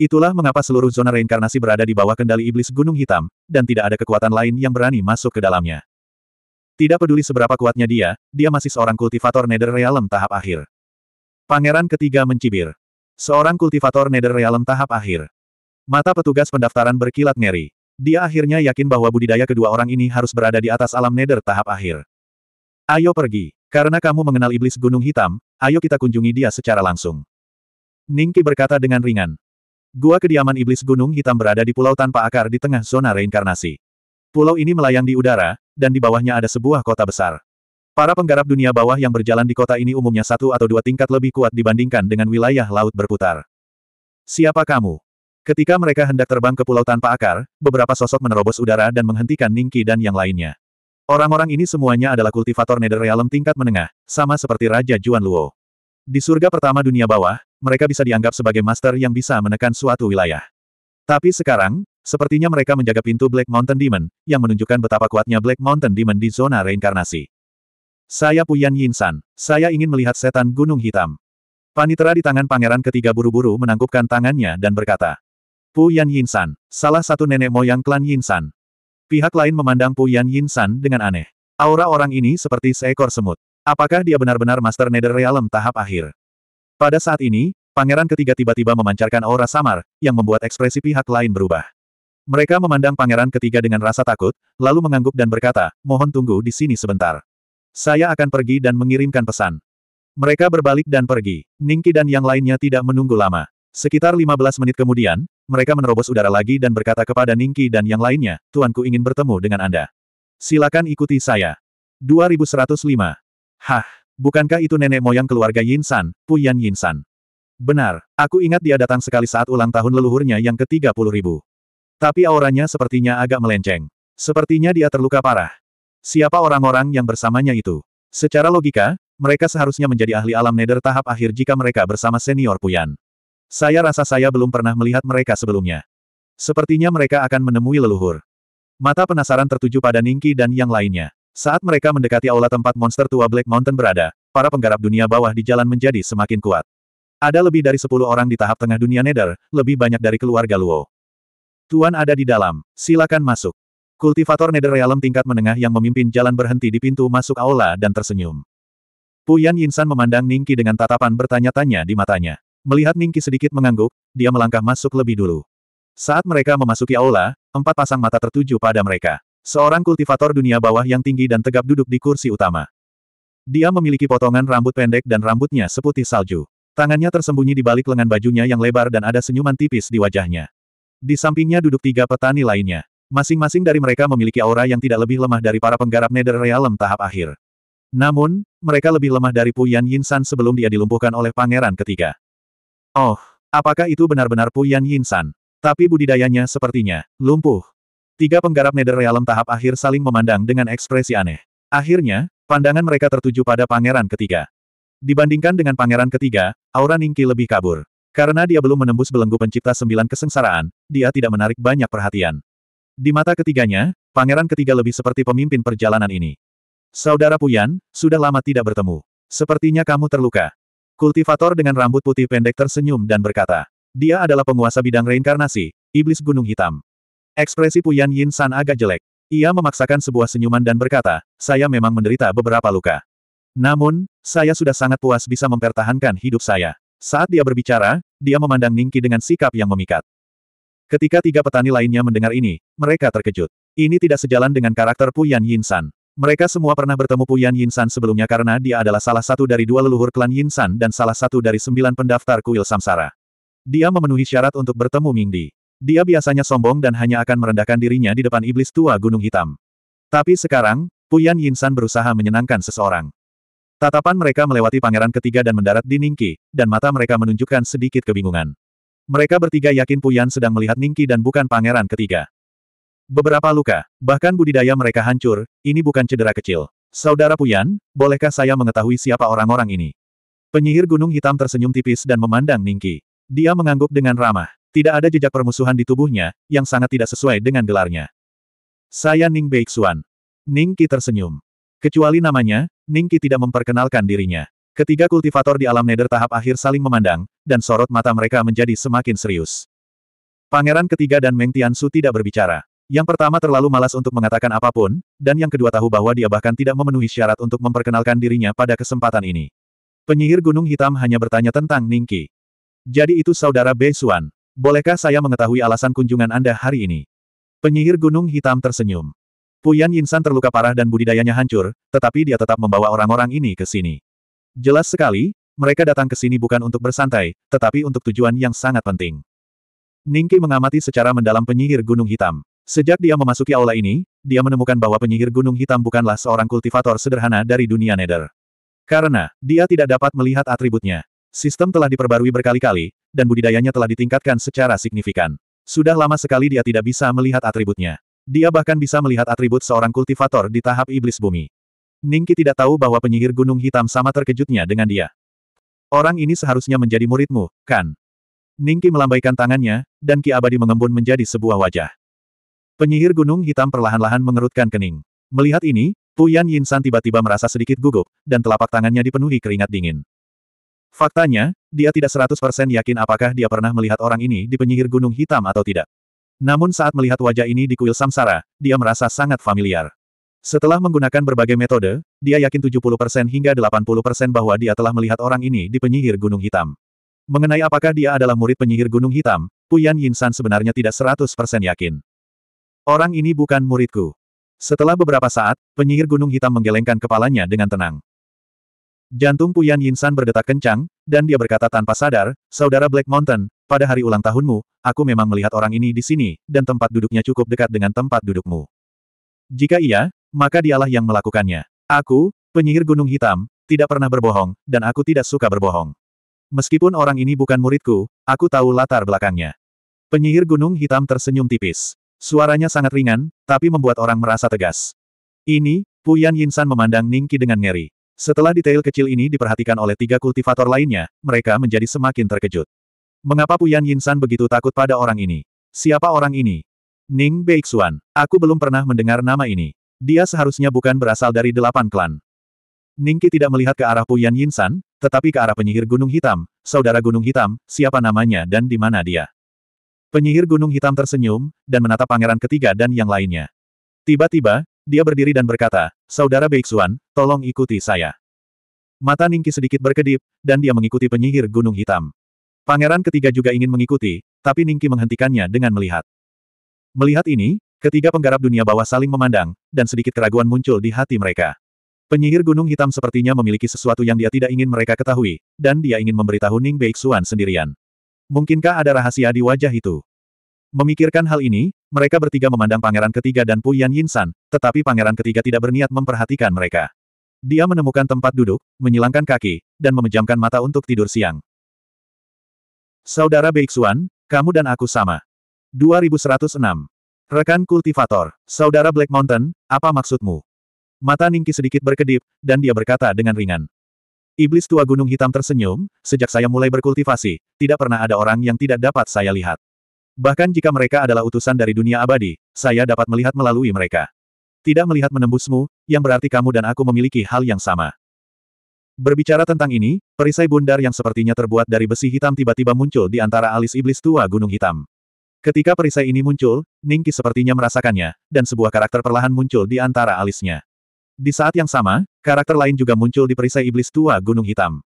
Itulah mengapa seluruh zona reinkarnasi berada di bawah kendali iblis Gunung Hitam, dan tidak ada kekuatan lain yang berani masuk ke dalamnya. Tidak peduli seberapa kuatnya dia, dia masih seorang kultivator Nether Realm tahap akhir. Pangeran ketiga mencibir. Seorang kultivator Nether Realm tahap akhir. Mata petugas pendaftaran berkilat ngeri. Dia akhirnya yakin bahwa budidaya kedua orang ini harus berada di atas alam Nether tahap akhir. Ayo pergi. Karena kamu mengenal iblis Gunung Hitam, ayo kita kunjungi dia secara langsung. Ningki berkata dengan ringan. Gua kediaman iblis gunung hitam berada di pulau tanpa akar di tengah zona reinkarnasi. Pulau ini melayang di udara, dan di bawahnya ada sebuah kota besar. Para penggarap dunia bawah yang berjalan di kota ini umumnya satu atau dua tingkat lebih kuat dibandingkan dengan wilayah laut berputar. Siapa kamu? Ketika mereka hendak terbang ke pulau tanpa akar, beberapa sosok menerobos udara dan menghentikan Ningki dan yang lainnya. Orang-orang ini semuanya adalah kultivator nether realm tingkat menengah, sama seperti Raja Juan Luo. Di surga pertama dunia bawah, mereka bisa dianggap sebagai master yang bisa menekan suatu wilayah. Tapi sekarang, sepertinya mereka menjaga pintu Black Mountain Demon, yang menunjukkan betapa kuatnya Black Mountain Demon di zona reinkarnasi. Saya Puyan Yinsan. Saya ingin melihat setan gunung hitam. Panitera di tangan pangeran ketiga buru-buru menangkupkan tangannya dan berkata. Puyan Yinsan, salah satu nenek moyang klan Yinsan. Pihak lain memandang Puyan Yinsan dengan aneh. Aura orang ini seperti seekor semut. Apakah dia benar-benar Master Nether Realm tahap akhir? Pada saat ini, pangeran ketiga tiba-tiba memancarkan aura samar, yang membuat ekspresi pihak lain berubah. Mereka memandang pangeran ketiga dengan rasa takut, lalu mengangguk dan berkata, mohon tunggu di sini sebentar. Saya akan pergi dan mengirimkan pesan. Mereka berbalik dan pergi. Ningki dan yang lainnya tidak menunggu lama. Sekitar 15 menit kemudian, mereka menerobos udara lagi dan berkata kepada Ningki dan yang lainnya, Tuanku ingin bertemu dengan Anda. Silakan ikuti saya. 2105. Hah. Bukankah itu nenek moyang keluarga Yinsan, Puyan Yinsan? Benar, aku ingat dia datang sekali saat ulang tahun leluhurnya yang ke-30 ribu. Tapi auranya sepertinya agak melenceng. Sepertinya dia terluka parah. Siapa orang-orang yang bersamanya itu? Secara logika, mereka seharusnya menjadi ahli alam nether tahap akhir jika mereka bersama senior Puyan. Saya rasa saya belum pernah melihat mereka sebelumnya. Sepertinya mereka akan menemui leluhur. Mata penasaran tertuju pada Ningki dan yang lainnya. Saat mereka mendekati aula tempat monster tua Black Mountain berada, para penggarap dunia bawah di jalan menjadi semakin kuat. Ada lebih dari sepuluh orang di tahap tengah dunia Nether, lebih banyak dari keluarga Luo. Tuan ada di dalam, silakan masuk. Kultivator Nether Realm tingkat menengah yang memimpin jalan berhenti di pintu masuk aula dan tersenyum. Puyan Yinsan memandang Ningki dengan tatapan bertanya-tanya di matanya. Melihat Ningki sedikit mengangguk, dia melangkah masuk lebih dulu. Saat mereka memasuki aula, empat pasang mata tertuju pada mereka. Seorang kultivator dunia bawah yang tinggi dan tegap duduk di kursi utama. Dia memiliki potongan rambut pendek dan rambutnya seputih salju. Tangannya tersembunyi di balik lengan bajunya yang lebar dan ada senyuman tipis di wajahnya. Di sampingnya duduk tiga petani lainnya. Masing-masing dari mereka memiliki aura yang tidak lebih lemah dari para penggarap Nether Realm tahap akhir. Namun, mereka lebih lemah dari Puyan Yinsan sebelum dia dilumpuhkan oleh pangeran ketiga. Oh, apakah itu benar-benar Puyan Yinsan? Tapi budidayanya sepertinya lumpuh. Tiga penggarap Realm tahap akhir saling memandang dengan ekspresi aneh. Akhirnya, pandangan mereka tertuju pada pangeran ketiga. Dibandingkan dengan pangeran ketiga, aura Ningki lebih kabur. Karena dia belum menembus belenggu pencipta sembilan kesengsaraan, dia tidak menarik banyak perhatian. Di mata ketiganya, pangeran ketiga lebih seperti pemimpin perjalanan ini. Saudara Puyan, sudah lama tidak bertemu. Sepertinya kamu terluka. Kultivator dengan rambut putih pendek tersenyum dan berkata, dia adalah penguasa bidang reinkarnasi, iblis gunung hitam. Ekspresi Puyan Yin San agak jelek. Ia memaksakan sebuah senyuman dan berkata, saya memang menderita beberapa luka. Namun, saya sudah sangat puas bisa mempertahankan hidup saya. Saat dia berbicara, dia memandang Ningki dengan sikap yang memikat. Ketika tiga petani lainnya mendengar ini, mereka terkejut. Ini tidak sejalan dengan karakter Puyan Yin San. Mereka semua pernah bertemu Puyan Yin San sebelumnya karena dia adalah salah satu dari dua leluhur klan Yin San dan salah satu dari sembilan pendaftar kuil samsara. Dia memenuhi syarat untuk bertemu Ming Di. Dia biasanya sombong dan hanya akan merendahkan dirinya di depan iblis tua gunung hitam. Tapi sekarang, Puyan Yinsan berusaha menyenangkan seseorang. Tatapan mereka melewati pangeran ketiga dan mendarat di Ningki, dan mata mereka menunjukkan sedikit kebingungan. Mereka bertiga yakin Puyan sedang melihat Ningki dan bukan pangeran ketiga. Beberapa luka, bahkan budidaya mereka hancur, ini bukan cedera kecil. Saudara Puyan, bolehkah saya mengetahui siapa orang-orang ini? Penyihir gunung hitam tersenyum tipis dan memandang Ningki. Dia mengangguk dengan ramah. Tidak ada jejak permusuhan di tubuhnya, yang sangat tidak sesuai dengan gelarnya. Saya Ning Beixuan. Ning Qi tersenyum. Kecuali namanya, Ning Qi tidak memperkenalkan dirinya. Ketiga kultivator di alam nether tahap akhir saling memandang, dan sorot mata mereka menjadi semakin serius. Pangeran ketiga dan Meng Tiansu tidak berbicara. Yang pertama terlalu malas untuk mengatakan apapun, dan yang kedua tahu bahwa dia bahkan tidak memenuhi syarat untuk memperkenalkan dirinya pada kesempatan ini. Penyihir Gunung Hitam hanya bertanya tentang Ning Qi. Jadi itu saudara Bei Xuan. Bolehkah saya mengetahui alasan kunjungan Anda hari ini? Penyihir Gunung Hitam tersenyum. Puyan Yinsan terluka parah dan budidayanya hancur, tetapi dia tetap membawa orang-orang ini ke sini. Jelas sekali, mereka datang ke sini bukan untuk bersantai, tetapi untuk tujuan yang sangat penting. Ningki mengamati secara mendalam penyihir Gunung Hitam. Sejak dia memasuki aula ini, dia menemukan bahwa penyihir Gunung Hitam bukanlah seorang kultivator sederhana dari dunia Nether. Karena, dia tidak dapat melihat atributnya. Sistem telah diperbarui berkali-kali, dan budidayanya telah ditingkatkan secara signifikan. Sudah lama sekali dia tidak bisa melihat atributnya. Dia bahkan bisa melihat atribut seorang kultivator di tahap iblis bumi. Ningki tidak tahu bahwa penyihir gunung hitam sama terkejutnya dengan dia. Orang ini seharusnya menjadi muridmu, kan? Ningki melambaikan tangannya, dan Ki Abadi mengembun menjadi sebuah wajah. Penyihir gunung hitam perlahan-lahan mengerutkan kening. Melihat ini, Puyan Yinsan tiba-tiba merasa sedikit gugup, dan telapak tangannya dipenuhi keringat dingin. Faktanya, dia tidak 100% yakin apakah dia pernah melihat orang ini di penyihir Gunung Hitam atau tidak. Namun saat melihat wajah ini di kuil samsara, dia merasa sangat familiar. Setelah menggunakan berbagai metode, dia yakin 70% hingga 80% bahwa dia telah melihat orang ini di penyihir Gunung Hitam. Mengenai apakah dia adalah murid penyihir Gunung Hitam, Puyan Yinsan sebenarnya tidak 100% yakin. Orang ini bukan muridku. Setelah beberapa saat, penyihir Gunung Hitam menggelengkan kepalanya dengan tenang. Jantung Puyan Yinsan berdetak kencang, dan dia berkata tanpa sadar, Saudara Black Mountain, pada hari ulang tahunmu, aku memang melihat orang ini di sini, dan tempat duduknya cukup dekat dengan tempat dudukmu. Jika iya, maka dialah yang melakukannya. Aku, penyihir gunung hitam, tidak pernah berbohong, dan aku tidak suka berbohong. Meskipun orang ini bukan muridku, aku tahu latar belakangnya. Penyihir gunung hitam tersenyum tipis. Suaranya sangat ringan, tapi membuat orang merasa tegas. Ini, Puyan Yinsan memandang Ningki dengan ngeri. Setelah detail kecil ini diperhatikan oleh tiga kultivator lainnya, mereka menjadi semakin terkejut. Mengapa Puyan Yinsan begitu takut pada orang ini? Siapa orang ini? Ning Beixuan. Aku belum pernah mendengar nama ini. Dia seharusnya bukan berasal dari delapan klan. Ningki tidak melihat ke arah Puyan Yinsan, tetapi ke arah penyihir Gunung Hitam, saudara Gunung Hitam, siapa namanya dan di mana dia. Penyihir Gunung Hitam tersenyum, dan menatap pangeran ketiga dan yang lainnya. Tiba-tiba, dia berdiri dan berkata, Saudara Beiksuan, tolong ikuti saya. Mata Ningki sedikit berkedip, dan dia mengikuti penyihir Gunung Hitam. Pangeran ketiga juga ingin mengikuti, tapi Ningki menghentikannya dengan melihat. Melihat ini, ketiga penggarap dunia bawah saling memandang, dan sedikit keraguan muncul di hati mereka. Penyihir Gunung Hitam sepertinya memiliki sesuatu yang dia tidak ingin mereka ketahui, dan dia ingin memberitahu Ning Beiksuan sendirian. Mungkinkah ada rahasia di wajah itu? Memikirkan hal ini, mereka bertiga memandang pangeran ketiga dan Puyan Yinsan, tetapi pangeran ketiga tidak berniat memperhatikan mereka. Dia menemukan tempat duduk, menyilangkan kaki, dan memejamkan mata untuk tidur siang. Saudara Beixuan, kamu dan aku sama. 2106. Rekan kultivator, Saudara Black Mountain, apa maksudmu? Mata Ningki sedikit berkedip, dan dia berkata dengan ringan. Iblis tua gunung hitam tersenyum, sejak saya mulai berkultivasi, tidak pernah ada orang yang tidak dapat saya lihat. Bahkan jika mereka adalah utusan dari dunia abadi, saya dapat melihat melalui mereka. Tidak melihat menembusmu, yang berarti kamu dan aku memiliki hal yang sama. Berbicara tentang ini, perisai bundar yang sepertinya terbuat dari besi hitam tiba-tiba muncul di antara alis iblis tua gunung hitam. Ketika perisai ini muncul, Ningki sepertinya merasakannya, dan sebuah karakter perlahan muncul di antara alisnya. Di saat yang sama, karakter lain juga muncul di perisai iblis tua gunung hitam.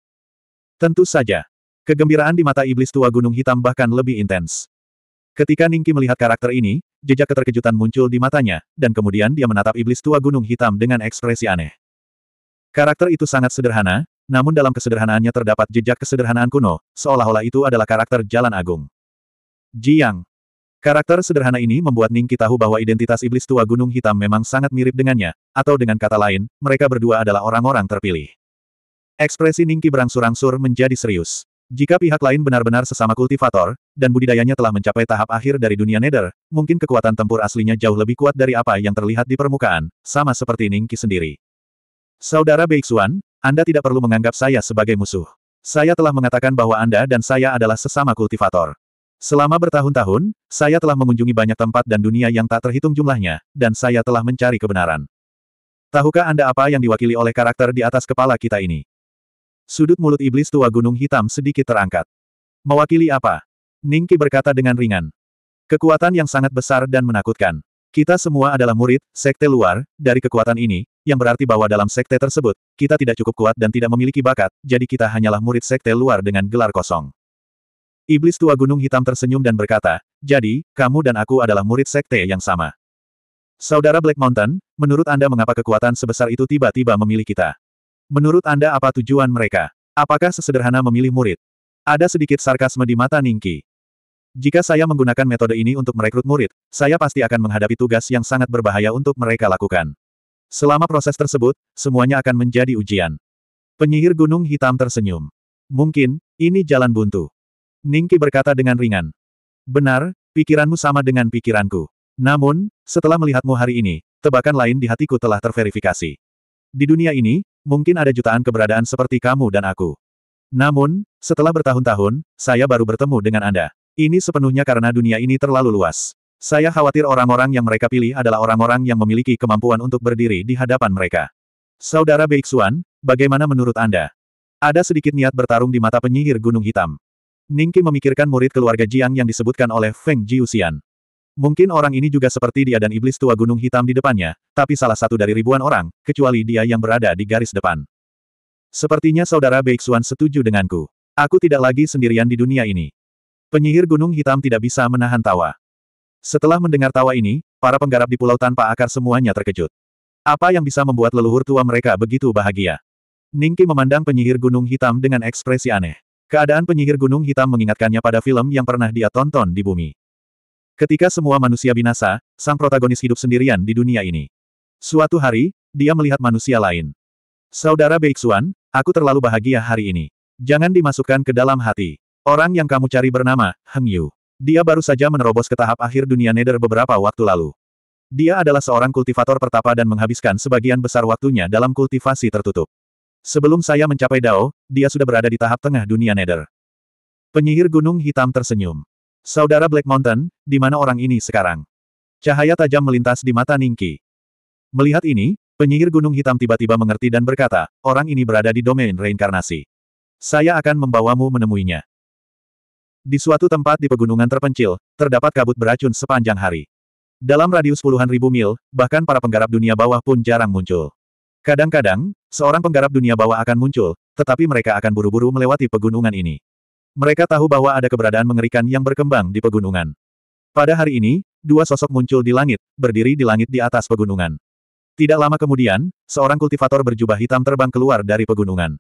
Tentu saja. Kegembiraan di mata iblis tua gunung hitam bahkan lebih intens. Ketika Ningki melihat karakter ini, jejak keterkejutan muncul di matanya, dan kemudian dia menatap iblis tua gunung hitam dengan ekspresi aneh. Karakter itu sangat sederhana, namun dalam kesederhanaannya terdapat jejak kesederhanaan kuno, seolah-olah itu adalah karakter Jalan Agung. Jiang. Karakter sederhana ini membuat Ningki tahu bahwa identitas iblis tua gunung hitam memang sangat mirip dengannya, atau dengan kata lain, mereka berdua adalah orang-orang terpilih. Ekspresi Ningki berangsur-angsur menjadi serius. Jika pihak lain benar-benar sesama kultivator, dan budidayanya telah mencapai tahap akhir dari dunia nether, mungkin kekuatan tempur aslinya jauh lebih kuat dari apa yang terlihat di permukaan, sama seperti Ningki sendiri. Saudara Beixuan, Anda tidak perlu menganggap saya sebagai musuh. Saya telah mengatakan bahwa Anda dan saya adalah sesama kultivator. Selama bertahun-tahun, saya telah mengunjungi banyak tempat dan dunia yang tak terhitung jumlahnya, dan saya telah mencari kebenaran. Tahukah Anda apa yang diwakili oleh karakter di atas kepala kita ini? Sudut mulut iblis tua gunung hitam sedikit terangkat. Mewakili apa? Ningki berkata dengan ringan. Kekuatan yang sangat besar dan menakutkan. Kita semua adalah murid, sekte luar, dari kekuatan ini, yang berarti bahwa dalam sekte tersebut, kita tidak cukup kuat dan tidak memiliki bakat, jadi kita hanyalah murid sekte luar dengan gelar kosong. Iblis tua gunung hitam tersenyum dan berkata, jadi, kamu dan aku adalah murid sekte yang sama. Saudara Black Mountain, menurut Anda mengapa kekuatan sebesar itu tiba-tiba memilih kita? Menurut Anda apa tujuan mereka? Apakah sesederhana memilih murid? Ada sedikit sarkasme di mata Ningki. Jika saya menggunakan metode ini untuk merekrut murid, saya pasti akan menghadapi tugas yang sangat berbahaya untuk mereka lakukan. Selama proses tersebut, semuanya akan menjadi ujian. Penyihir gunung hitam tersenyum. Mungkin, ini jalan buntu. Ningki berkata dengan ringan. Benar, pikiranmu sama dengan pikiranku. Namun, setelah melihatmu hari ini, tebakan lain di hatiku telah terverifikasi. Di dunia ini, Mungkin ada jutaan keberadaan seperti kamu dan aku. Namun, setelah bertahun-tahun, saya baru bertemu dengan Anda. Ini sepenuhnya karena dunia ini terlalu luas. Saya khawatir orang-orang yang mereka pilih adalah orang-orang yang memiliki kemampuan untuk berdiri di hadapan mereka. Saudara Beixuan, bagaimana menurut Anda? Ada sedikit niat bertarung di mata penyihir Gunung Hitam. Ningki memikirkan murid keluarga Jiang yang disebutkan oleh Feng Jiuxian. Mungkin orang ini juga seperti dia dan iblis tua gunung hitam di depannya, tapi salah satu dari ribuan orang, kecuali dia yang berada di garis depan. Sepertinya saudara Beixuan setuju denganku. Aku tidak lagi sendirian di dunia ini. Penyihir gunung hitam tidak bisa menahan tawa. Setelah mendengar tawa ini, para penggarap di pulau tanpa akar semuanya terkejut. Apa yang bisa membuat leluhur tua mereka begitu bahagia? Ningki memandang penyihir gunung hitam dengan ekspresi aneh. Keadaan penyihir gunung hitam mengingatkannya pada film yang pernah dia tonton di bumi. Ketika semua manusia binasa, sang protagonis hidup sendirian di dunia ini. Suatu hari, dia melihat manusia lain. Saudara Beixuan, aku terlalu bahagia hari ini. Jangan dimasukkan ke dalam hati. Orang yang kamu cari bernama, Heng Yu. Dia baru saja menerobos ke tahap akhir dunia nether beberapa waktu lalu. Dia adalah seorang kultivator pertapa dan menghabiskan sebagian besar waktunya dalam kultivasi tertutup. Sebelum saya mencapai Dao, dia sudah berada di tahap tengah dunia nether. Penyihir gunung hitam tersenyum. Saudara Black Mountain, di mana orang ini sekarang? Cahaya tajam melintas di mata Ningki. Melihat ini, penyihir gunung hitam tiba-tiba mengerti dan berkata, orang ini berada di domain reinkarnasi. Saya akan membawamu menemuinya. Di suatu tempat di pegunungan terpencil, terdapat kabut beracun sepanjang hari. Dalam radius puluhan ribu mil, bahkan para penggarap dunia bawah pun jarang muncul. Kadang-kadang, seorang penggarap dunia bawah akan muncul, tetapi mereka akan buru-buru melewati pegunungan ini. Mereka tahu bahwa ada keberadaan mengerikan yang berkembang di pegunungan. Pada hari ini, dua sosok muncul di langit, berdiri di langit di atas pegunungan. Tidak lama kemudian, seorang kultivator berjubah hitam terbang keluar dari pegunungan.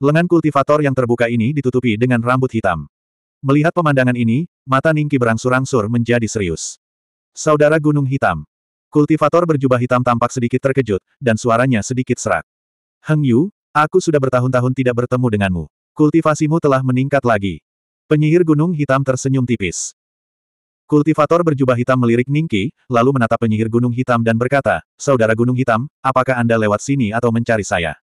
Lengan kultivator yang terbuka ini ditutupi dengan rambut hitam. Melihat pemandangan ini, mata Ningki berangsur-angsur menjadi serius. Saudara Gunung Hitam. Kultivator berjubah hitam tampak sedikit terkejut, dan suaranya sedikit serak. Heng Yu, aku sudah bertahun-tahun tidak bertemu denganmu. Kultivasimu telah meningkat lagi. Penyihir gunung hitam tersenyum tipis. Kultivator berjubah hitam melirik Ningki, lalu menatap penyihir gunung hitam dan berkata, Saudara gunung hitam, apakah Anda lewat sini atau mencari saya?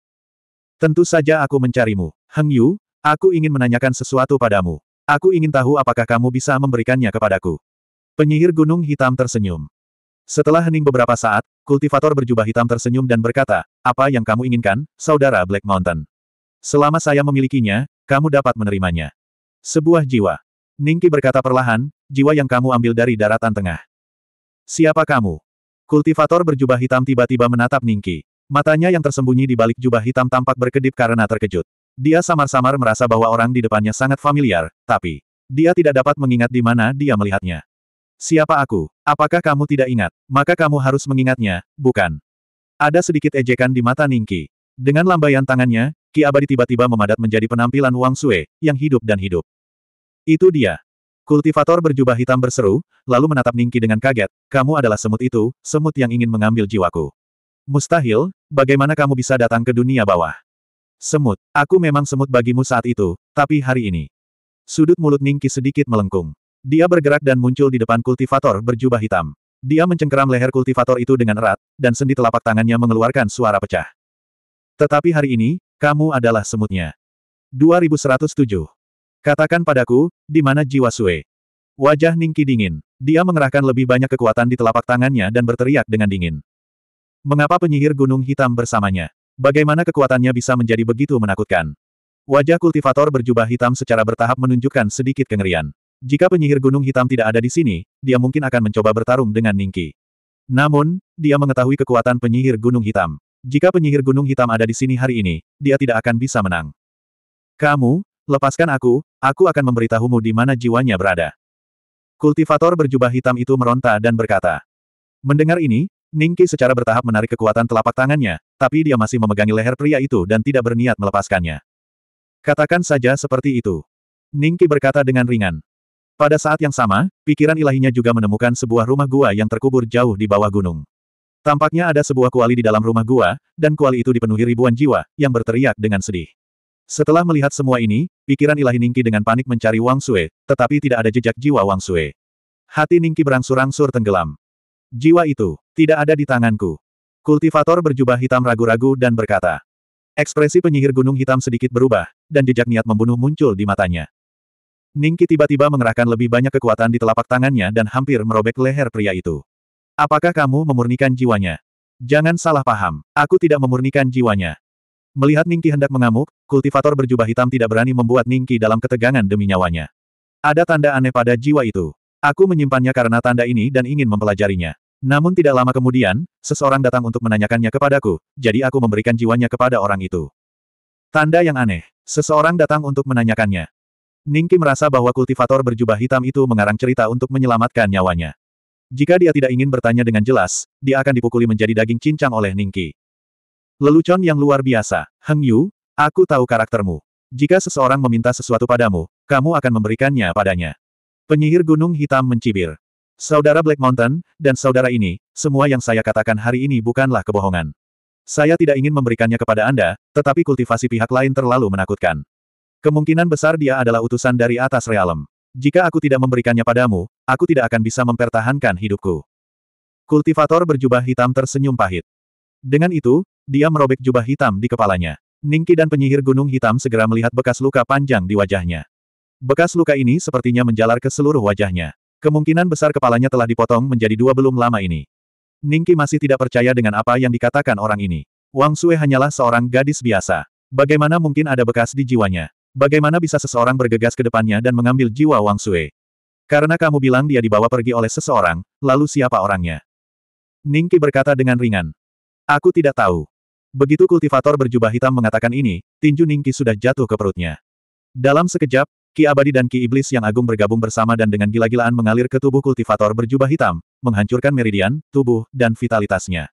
Tentu saja aku mencarimu. Heng Yu, aku ingin menanyakan sesuatu padamu. Aku ingin tahu apakah kamu bisa memberikannya kepadaku. Penyihir gunung hitam tersenyum. Setelah hening beberapa saat, kultivator berjubah hitam tersenyum dan berkata, Apa yang kamu inginkan, Saudara Black Mountain? Selama saya memilikinya, kamu dapat menerimanya. Sebuah jiwa. Ningki berkata perlahan, jiwa yang kamu ambil dari daratan tengah. Siapa kamu? Kultivator berjubah hitam tiba-tiba menatap Ningki. Matanya yang tersembunyi di balik jubah hitam tampak berkedip karena terkejut. Dia samar-samar merasa bahwa orang di depannya sangat familiar, tapi dia tidak dapat mengingat di mana dia melihatnya. Siapa aku? Apakah kamu tidak ingat? Maka kamu harus mengingatnya, bukan? Ada sedikit ejekan di mata Ningki. Dengan lambaian tangannya, Ki Abadi tiba-tiba memadat menjadi penampilan Wang Sue, yang hidup dan hidup. Itu dia. Kultivator berjubah hitam berseru, lalu menatap Ningki dengan kaget, kamu adalah semut itu, semut yang ingin mengambil jiwaku. Mustahil, bagaimana kamu bisa datang ke dunia bawah? Semut, aku memang semut bagimu saat itu, tapi hari ini. Sudut mulut Ningki sedikit melengkung. Dia bergerak dan muncul di depan kultivator berjubah hitam. Dia mencengkeram leher kultivator itu dengan erat, dan sendi telapak tangannya mengeluarkan suara pecah. Tetapi hari ini, kamu adalah semutnya. 2107. Katakan padaku, di mana jiwa Sue? Wajah Ningki dingin. Dia mengerahkan lebih banyak kekuatan di telapak tangannya dan berteriak dengan dingin. Mengapa penyihir gunung hitam bersamanya? Bagaimana kekuatannya bisa menjadi begitu menakutkan? Wajah kultivator berjubah hitam secara bertahap menunjukkan sedikit kengerian. Jika penyihir gunung hitam tidak ada di sini, dia mungkin akan mencoba bertarung dengan Ningki. Namun, dia mengetahui kekuatan penyihir gunung hitam. Jika penyihir gunung hitam ada di sini hari ini, dia tidak akan bisa menang. Kamu, lepaskan aku, aku akan memberitahumu di mana jiwanya berada. Kultivator berjubah hitam itu meronta dan berkata. Mendengar ini, Ningki secara bertahap menarik kekuatan telapak tangannya, tapi dia masih memegangi leher pria itu dan tidak berniat melepaskannya. Katakan saja seperti itu. Ningki berkata dengan ringan. Pada saat yang sama, pikiran ilahinya juga menemukan sebuah rumah gua yang terkubur jauh di bawah gunung. Tampaknya ada sebuah kuali di dalam rumah gua, dan kuali itu dipenuhi ribuan jiwa, yang berteriak dengan sedih. Setelah melihat semua ini, pikiran ilahi Ningki dengan panik mencari Wang Sue, tetapi tidak ada jejak jiwa Wang Sue. Hati Ningki berangsur-angsur tenggelam. Jiwa itu, tidak ada di tanganku. Kultivator berjubah hitam ragu-ragu dan berkata. Ekspresi penyihir gunung hitam sedikit berubah, dan jejak niat membunuh muncul di matanya. Ningki tiba-tiba mengerahkan lebih banyak kekuatan di telapak tangannya dan hampir merobek leher pria itu. Apakah kamu memurnikan jiwanya? Jangan salah paham, aku tidak memurnikan jiwanya. Melihat Ningki hendak mengamuk, kultivator berjubah hitam tidak berani membuat Ningki dalam ketegangan demi nyawanya. Ada tanda aneh pada jiwa itu. Aku menyimpannya karena tanda ini dan ingin mempelajarinya. Namun tidak lama kemudian, seseorang datang untuk menanyakannya kepadaku, jadi aku memberikan jiwanya kepada orang itu. Tanda yang aneh. Seseorang datang untuk menanyakannya. Ningki merasa bahwa kultivator berjubah hitam itu mengarang cerita untuk menyelamatkan nyawanya. Jika dia tidak ingin bertanya dengan jelas, dia akan dipukuli menjadi daging cincang oleh Ningki. Lelucon yang luar biasa. Heng Yu, aku tahu karaktermu. Jika seseorang meminta sesuatu padamu, kamu akan memberikannya padanya. Penyihir Gunung Hitam mencibir. Saudara Black Mountain, dan saudara ini, semua yang saya katakan hari ini bukanlah kebohongan. Saya tidak ingin memberikannya kepada Anda, tetapi kultivasi pihak lain terlalu menakutkan. Kemungkinan besar dia adalah utusan dari atas realem. Jika aku tidak memberikannya padamu, Aku tidak akan bisa mempertahankan hidupku. Kultivator berjubah hitam tersenyum pahit. Dengan itu, dia merobek jubah hitam di kepalanya. Ningki dan penyihir gunung hitam segera melihat bekas luka panjang di wajahnya. Bekas luka ini sepertinya menjalar ke seluruh wajahnya. Kemungkinan besar kepalanya telah dipotong menjadi dua belum lama ini. Ningki masih tidak percaya dengan apa yang dikatakan orang ini. Wang Sue hanyalah seorang gadis biasa. Bagaimana mungkin ada bekas di jiwanya? Bagaimana bisa seseorang bergegas ke depannya dan mengambil jiwa Wang Sue? Karena kamu bilang dia dibawa pergi oleh seseorang, lalu siapa orangnya? Ningki berkata dengan ringan. Aku tidak tahu. Begitu kultivator berjubah hitam mengatakan ini, tinju Ningki sudah jatuh ke perutnya. Dalam sekejap, Ki Abadi dan Ki Iblis yang agung bergabung bersama dan dengan gila-gilaan mengalir ke tubuh kultivator berjubah hitam, menghancurkan meridian, tubuh, dan vitalitasnya.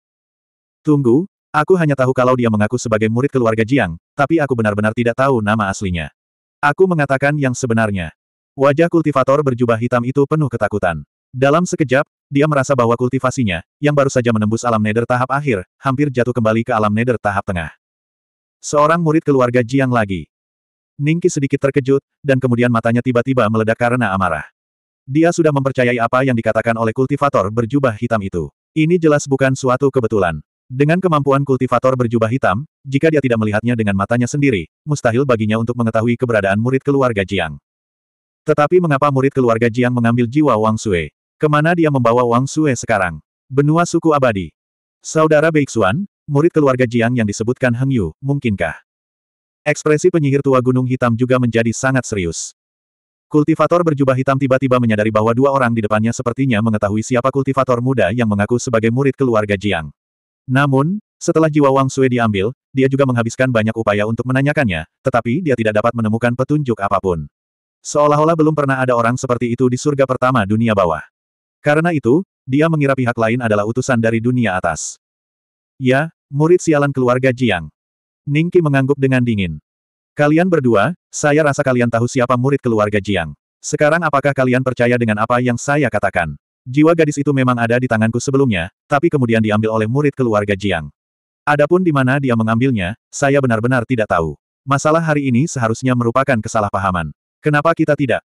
Tunggu, aku hanya tahu kalau dia mengaku sebagai murid keluarga Jiang, tapi aku benar-benar tidak tahu nama aslinya. Aku mengatakan yang sebenarnya. Wajah kultivator berjubah hitam itu penuh ketakutan. Dalam sekejap, dia merasa bahwa kultivasinya, yang baru saja menembus alam nether tahap akhir, hampir jatuh kembali ke alam nether tahap tengah. Seorang murid keluarga Jiang lagi. Ningki sedikit terkejut, dan kemudian matanya tiba-tiba meledak karena amarah. Dia sudah mempercayai apa yang dikatakan oleh kultivator berjubah hitam itu. Ini jelas bukan suatu kebetulan. Dengan kemampuan kultivator berjubah hitam, jika dia tidak melihatnya dengan matanya sendiri, mustahil baginya untuk mengetahui keberadaan murid keluarga Jiang. Tetapi mengapa murid keluarga Jiang mengambil jiwa Wang Sue? Kemana dia membawa Wang Sue sekarang? Benua suku abadi. Saudara Beixuan, murid keluarga Jiang yang disebutkan Heng Yu, mungkinkah? Ekspresi penyihir tua gunung hitam juga menjadi sangat serius. Kultivator berjubah hitam tiba-tiba menyadari bahwa dua orang di depannya sepertinya mengetahui siapa kultivator muda yang mengaku sebagai murid keluarga Jiang. Namun, setelah jiwa Wang Sue diambil, dia juga menghabiskan banyak upaya untuk menanyakannya, tetapi dia tidak dapat menemukan petunjuk apapun. Seolah-olah belum pernah ada orang seperti itu di surga pertama dunia bawah. Karena itu, dia mengira pihak lain adalah utusan dari dunia atas. Ya, murid sialan keluarga Jiang. Ningki mengangguk dengan dingin. Kalian berdua, saya rasa kalian tahu siapa murid keluarga Jiang. Sekarang apakah kalian percaya dengan apa yang saya katakan? Jiwa gadis itu memang ada di tanganku sebelumnya, tapi kemudian diambil oleh murid keluarga Jiang. Adapun di mana dia mengambilnya, saya benar-benar tidak tahu. Masalah hari ini seharusnya merupakan kesalahpahaman. Kenapa kita tidak?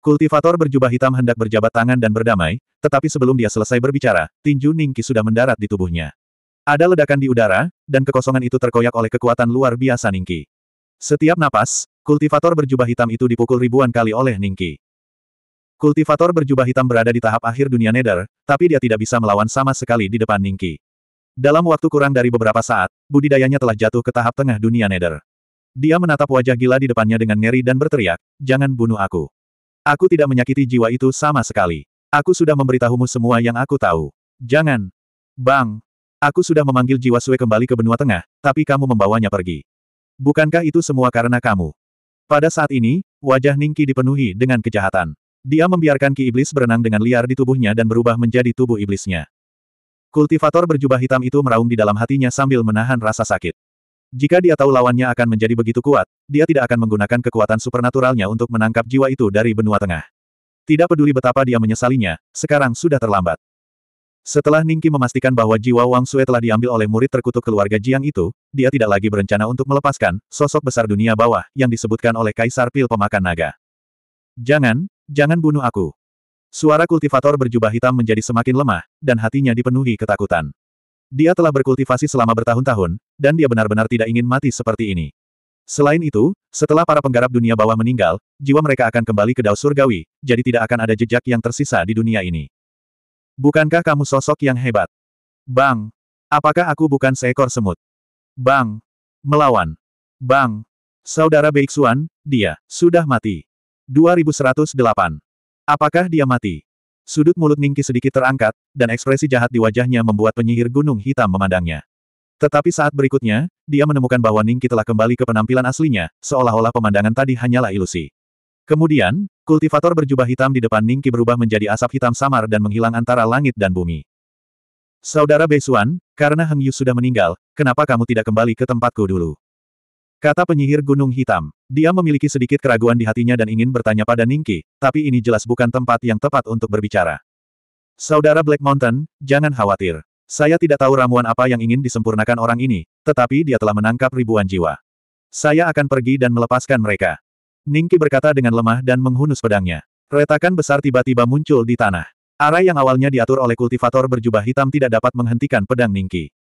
Kultivator berjubah hitam hendak berjabat tangan dan berdamai, tetapi sebelum dia selesai berbicara, tinju Ningki sudah mendarat di tubuhnya. Ada ledakan di udara, dan kekosongan itu terkoyak oleh kekuatan luar biasa Ningki. Setiap napas, kultivator berjubah hitam itu dipukul ribuan kali oleh Ningki. Kultivator berjubah hitam berada di tahap akhir dunia nether, tapi dia tidak bisa melawan sama sekali di depan Ningki. Dalam waktu kurang dari beberapa saat, budidayanya telah jatuh ke tahap tengah dunia nether. Dia menatap wajah gila di depannya dengan ngeri dan berteriak, jangan bunuh aku. Aku tidak menyakiti jiwa itu sama sekali. Aku sudah memberitahumu semua yang aku tahu. Jangan. Bang. Aku sudah memanggil jiwa Sue kembali ke benua tengah, tapi kamu membawanya pergi. Bukankah itu semua karena kamu? Pada saat ini, wajah Ningki dipenuhi dengan kejahatan. Dia membiarkan ki iblis berenang dengan liar di tubuhnya dan berubah menjadi tubuh iblisnya. Kultivator berjubah hitam itu meraung di dalam hatinya sambil menahan rasa sakit. Jika dia tahu lawannya akan menjadi begitu kuat, dia tidak akan menggunakan kekuatan supernaturalnya untuk menangkap jiwa itu dari benua tengah. Tidak peduli betapa dia menyesalinya, sekarang sudah terlambat. Setelah Ningki memastikan bahwa jiwa Wang Sue telah diambil oleh murid terkutuk keluarga Jiang itu, dia tidak lagi berencana untuk melepaskan sosok besar dunia bawah yang disebutkan oleh Kaisar Pil Pemakan Naga. Jangan, jangan bunuh aku. Suara kultivator berjubah hitam menjadi semakin lemah, dan hatinya dipenuhi ketakutan. Dia telah berkultivasi selama bertahun-tahun, dan dia benar-benar tidak ingin mati seperti ini. Selain itu, setelah para penggarap dunia bawah meninggal, jiwa mereka akan kembali ke Dao surgawi, jadi tidak akan ada jejak yang tersisa di dunia ini. Bukankah kamu sosok yang hebat? Bang! Apakah aku bukan seekor semut? Bang! Melawan! Bang! Saudara Beiksuan, dia, sudah mati. 2108. Apakah dia mati? Sudut mulut Ningki sedikit terangkat, dan ekspresi jahat di wajahnya membuat penyihir gunung hitam memandangnya. Tetapi saat berikutnya, dia menemukan bahwa Ningki telah kembali ke penampilan aslinya, seolah-olah pemandangan tadi hanyalah ilusi. Kemudian, kultivator berjubah hitam di depan Ningki berubah menjadi asap hitam samar dan menghilang antara langit dan bumi. Saudara Beisuan, karena Heng Yu sudah meninggal, kenapa kamu tidak kembali ke tempatku dulu? Kata penyihir Gunung Hitam. Dia memiliki sedikit keraguan di hatinya dan ingin bertanya pada Ningki, tapi ini jelas bukan tempat yang tepat untuk berbicara. Saudara Black Mountain, jangan khawatir. Saya tidak tahu ramuan apa yang ingin disempurnakan orang ini, tetapi dia telah menangkap ribuan jiwa. Saya akan pergi dan melepaskan mereka. Ningki berkata dengan lemah dan menghunus pedangnya. Retakan besar tiba-tiba muncul di tanah. Arah yang awalnya diatur oleh kultivator berjubah hitam tidak dapat menghentikan pedang Ningki.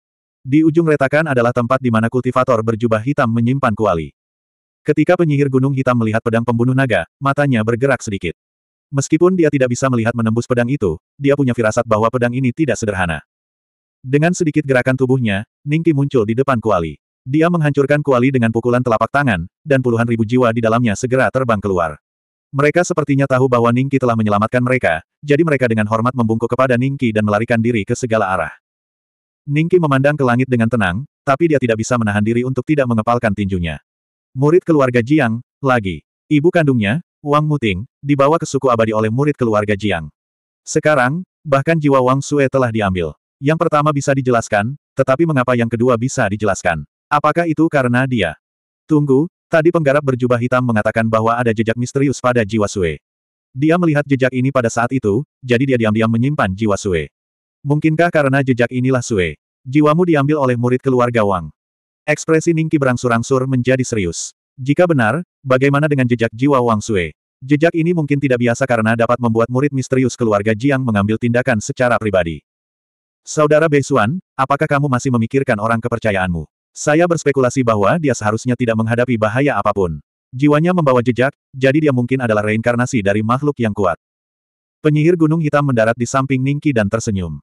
Di ujung retakan adalah tempat di mana kultivator berjubah hitam menyimpan kuali. Ketika penyihir gunung hitam melihat pedang pembunuh naga, matanya bergerak sedikit. Meskipun dia tidak bisa melihat menembus pedang itu, dia punya firasat bahwa pedang ini tidak sederhana. Dengan sedikit gerakan tubuhnya, Ningki muncul di depan kuali. Dia menghancurkan kuali dengan pukulan telapak tangan, dan puluhan ribu jiwa di dalamnya segera terbang keluar. Mereka sepertinya tahu bahwa Ningki telah menyelamatkan mereka, jadi mereka dengan hormat membungkuk kepada Ningki dan melarikan diri ke segala arah. Ningki memandang ke langit dengan tenang, tapi dia tidak bisa menahan diri untuk tidak mengepalkan tinjunya. Murid keluarga Jiang, lagi. Ibu kandungnya, Wang Muting, dibawa ke suku abadi oleh murid keluarga Jiang. Sekarang, bahkan jiwa Wang Sue telah diambil. Yang pertama bisa dijelaskan, tetapi mengapa yang kedua bisa dijelaskan? Apakah itu karena dia? Tunggu, tadi penggarap berjubah hitam mengatakan bahwa ada jejak misterius pada jiwa Sue. Dia melihat jejak ini pada saat itu, jadi dia diam-diam menyimpan jiwa Sue. Mungkinkah karena jejak inilah Sue? Jiwamu diambil oleh murid keluarga Wang. Ekspresi Ningki berangsur-angsur menjadi serius. Jika benar, bagaimana dengan jejak jiwa Wang Sue? Jejak ini mungkin tidak biasa karena dapat membuat murid misterius keluarga Jiang mengambil tindakan secara pribadi. Saudara Beisuan, apakah kamu masih memikirkan orang kepercayaanmu? Saya berspekulasi bahwa dia seharusnya tidak menghadapi bahaya apapun. Jiwanya membawa jejak, jadi dia mungkin adalah reinkarnasi dari makhluk yang kuat. Penyihir gunung hitam mendarat di samping Ningki dan tersenyum.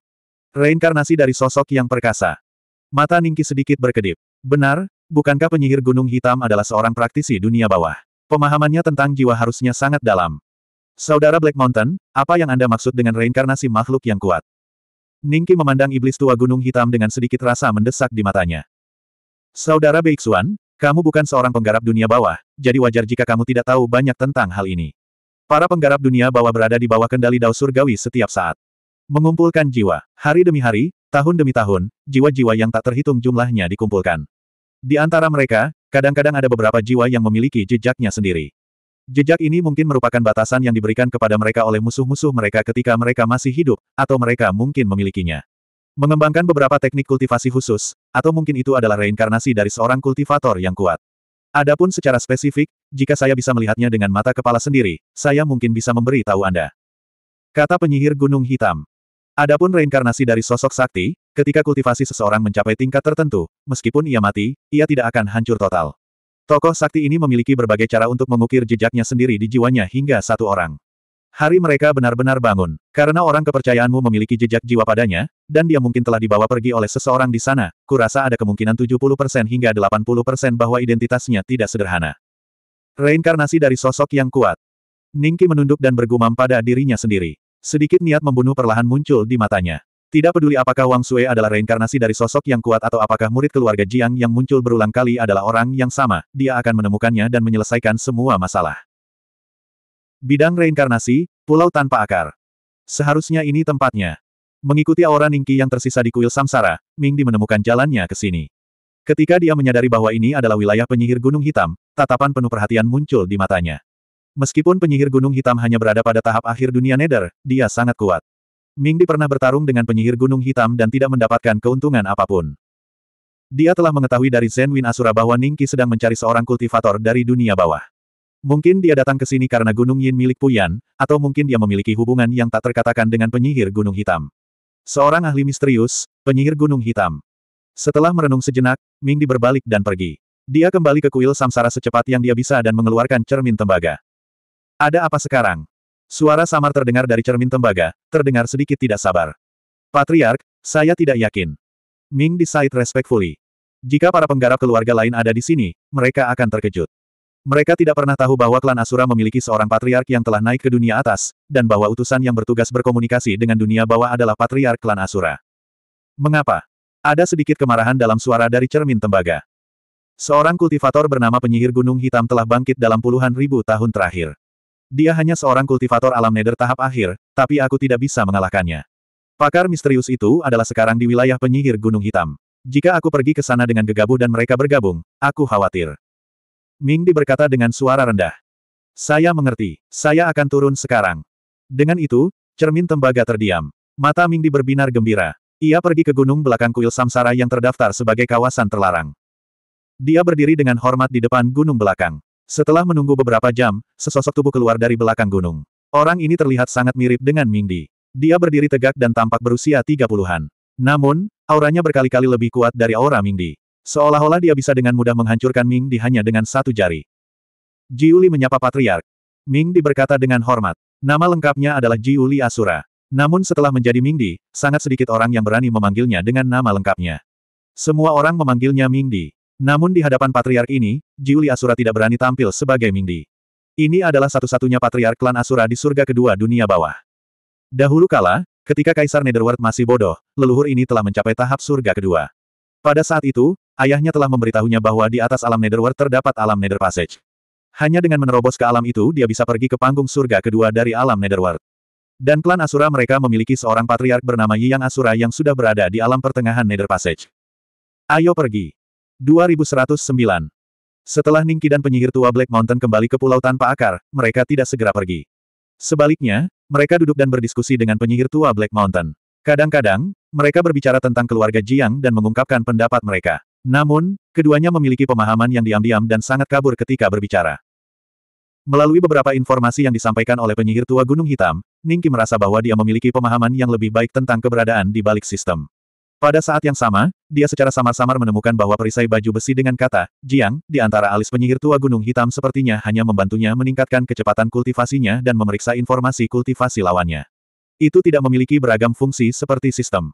Reinkarnasi dari sosok yang perkasa. Mata Ningki sedikit berkedip. Benar, bukankah penyihir gunung hitam adalah seorang praktisi dunia bawah? Pemahamannya tentang jiwa harusnya sangat dalam. Saudara Black Mountain, apa yang Anda maksud dengan reinkarnasi makhluk yang kuat? Ningki memandang iblis tua gunung hitam dengan sedikit rasa mendesak di matanya. Saudara Beixuan, kamu bukan seorang penggarap dunia bawah, jadi wajar jika kamu tidak tahu banyak tentang hal ini. Para penggarap dunia bawah berada di bawah kendali Dao Surgawi setiap saat. Mengumpulkan jiwa. Hari demi hari, tahun demi tahun, jiwa-jiwa yang tak terhitung jumlahnya dikumpulkan. Di antara mereka, kadang-kadang ada beberapa jiwa yang memiliki jejaknya sendiri. Jejak ini mungkin merupakan batasan yang diberikan kepada mereka oleh musuh-musuh mereka ketika mereka masih hidup, atau mereka mungkin memilikinya. Mengembangkan beberapa teknik kultivasi khusus, atau mungkin itu adalah reinkarnasi dari seorang kultivator yang kuat. Adapun secara spesifik, jika saya bisa melihatnya dengan mata kepala sendiri, saya mungkin bisa memberi tahu Anda. Kata penyihir Gunung Hitam. Adapun reinkarnasi dari sosok sakti, ketika kultivasi seseorang mencapai tingkat tertentu, meskipun ia mati, ia tidak akan hancur total. Tokoh sakti ini memiliki berbagai cara untuk mengukir jejaknya sendiri di jiwanya hingga satu orang. Hari mereka benar-benar bangun, karena orang kepercayaanmu memiliki jejak jiwa padanya, dan dia mungkin telah dibawa pergi oleh seseorang di sana, kurasa ada kemungkinan 70% hingga 80% bahwa identitasnya tidak sederhana. Reinkarnasi dari sosok yang kuat. Ningki menunduk dan bergumam pada dirinya sendiri. Sedikit niat membunuh perlahan muncul di matanya. Tidak peduli apakah Wang Sue adalah reinkarnasi dari sosok yang kuat atau apakah murid keluarga Jiang yang muncul berulang kali adalah orang yang sama, dia akan menemukannya dan menyelesaikan semua masalah. Bidang reinkarnasi, pulau tanpa akar. Seharusnya ini tempatnya. Mengikuti aura Ningki yang tersisa di kuil samsara, Ming Di menemukan jalannya ke sini. Ketika dia menyadari bahwa ini adalah wilayah penyihir Gunung Hitam, tatapan penuh perhatian muncul di matanya. Meskipun penyihir gunung hitam hanya berada pada tahap akhir dunia nether, dia sangat kuat. Mingdi pernah bertarung dengan penyihir gunung hitam dan tidak mendapatkan keuntungan apapun. Dia telah mengetahui dari Zen Win Asura bahwa Ningki sedang mencari seorang kultivator dari dunia bawah. Mungkin dia datang ke sini karena gunung Yin milik Puyan, atau mungkin dia memiliki hubungan yang tak terkatakan dengan penyihir gunung hitam. Seorang ahli misterius, penyihir gunung hitam. Setelah merenung sejenak, Mingdi berbalik dan pergi. Dia kembali ke kuil samsara secepat yang dia bisa dan mengeluarkan cermin tembaga. Ada apa sekarang? Suara samar terdengar dari cermin tembaga, terdengar sedikit tidak sabar. Patriark, saya tidak yakin. Ming decide respectfully. Jika para penggarap keluarga lain ada di sini, mereka akan terkejut. Mereka tidak pernah tahu bahwa klan Asura memiliki seorang patriark yang telah naik ke dunia atas, dan bahwa utusan yang bertugas berkomunikasi dengan dunia bawah adalah patriark klan Asura. Mengapa? Ada sedikit kemarahan dalam suara dari cermin tembaga. Seorang kultivator bernama penyihir Gunung Hitam telah bangkit dalam puluhan ribu tahun terakhir. Dia hanya seorang kultivator alam nether tahap akhir, tapi aku tidak bisa mengalahkannya. Pakar misterius itu adalah sekarang di wilayah penyihir Gunung Hitam. Jika aku pergi ke sana dengan gegabah dan mereka bergabung, aku khawatir. Ming Di berkata dengan suara rendah. Saya mengerti, saya akan turun sekarang. Dengan itu, cermin tembaga terdiam. Mata Ming Di berbinar gembira. Ia pergi ke gunung belakang kuil Samsara yang terdaftar sebagai kawasan terlarang. Dia berdiri dengan hormat di depan gunung belakang. Setelah menunggu beberapa jam, sesosok tubuh keluar dari belakang gunung. Orang ini terlihat sangat mirip dengan Mingdi. Dia berdiri tegak dan tampak berusia tiga puluhan. Namun, auranya berkali-kali lebih kuat dari aura Mingdi. Seolah-olah dia bisa dengan mudah menghancurkan Mingdi hanya dengan satu jari. Jiuli menyapa Patriark. Mingdi berkata dengan hormat. Nama lengkapnya adalah Jiuli Asura. Namun setelah menjadi Mingdi, sangat sedikit orang yang berani memanggilnya dengan nama lengkapnya. Semua orang memanggilnya Mingdi. Namun di hadapan patriark ini, Jiuli Asura tidak berani tampil sebagai Mingdi. Ini adalah satu-satunya patriark klan Asura di surga kedua dunia bawah. Dahulu kala, ketika Kaisar Netherworld masih bodoh, leluhur ini telah mencapai tahap surga kedua. Pada saat itu, ayahnya telah memberitahunya bahwa di atas alam Netherworld terdapat alam Nether Passage. Hanya dengan menerobos ke alam itu dia bisa pergi ke panggung surga kedua dari alam Netherworld. Dan klan Asura mereka memiliki seorang patriark bernama Yi Yang Asura yang sudah berada di alam pertengahan Nether Passage. Ayo pergi. 2109. Setelah Ningki dan penyihir tua Black Mountain kembali ke pulau tanpa akar, mereka tidak segera pergi. Sebaliknya, mereka duduk dan berdiskusi dengan penyihir tua Black Mountain. Kadang-kadang, mereka berbicara tentang keluarga Jiang dan mengungkapkan pendapat mereka. Namun, keduanya memiliki pemahaman yang diam-diam dan sangat kabur ketika berbicara. Melalui beberapa informasi yang disampaikan oleh penyihir tua Gunung Hitam, Ningki merasa bahwa dia memiliki pemahaman yang lebih baik tentang keberadaan di balik sistem. Pada saat yang sama, dia secara samar-samar menemukan bahwa perisai baju besi dengan kata, Jiang, di antara alis penyihir tua gunung hitam sepertinya hanya membantunya meningkatkan kecepatan kultivasinya dan memeriksa informasi kultivasi lawannya. Itu tidak memiliki beragam fungsi seperti sistem.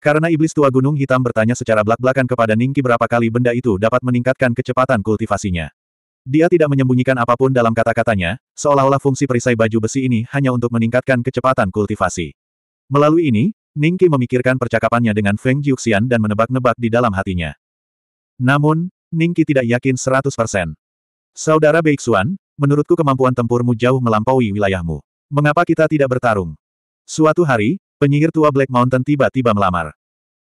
Karena iblis tua gunung hitam bertanya secara belak-belakan kepada Ningki berapa kali benda itu dapat meningkatkan kecepatan kultivasinya. Dia tidak menyembunyikan apapun dalam kata-katanya, seolah-olah fungsi perisai baju besi ini hanya untuk meningkatkan kecepatan kultivasi. Melalui ini, Ningki memikirkan percakapannya dengan Feng Jiuxian dan menebak-nebak di dalam hatinya. Namun, Ningki tidak yakin 100%. Saudara Beixuan, menurutku kemampuan tempurmu jauh melampaui wilayahmu. Mengapa kita tidak bertarung? Suatu hari, penyihir tua Black Mountain tiba-tiba melamar.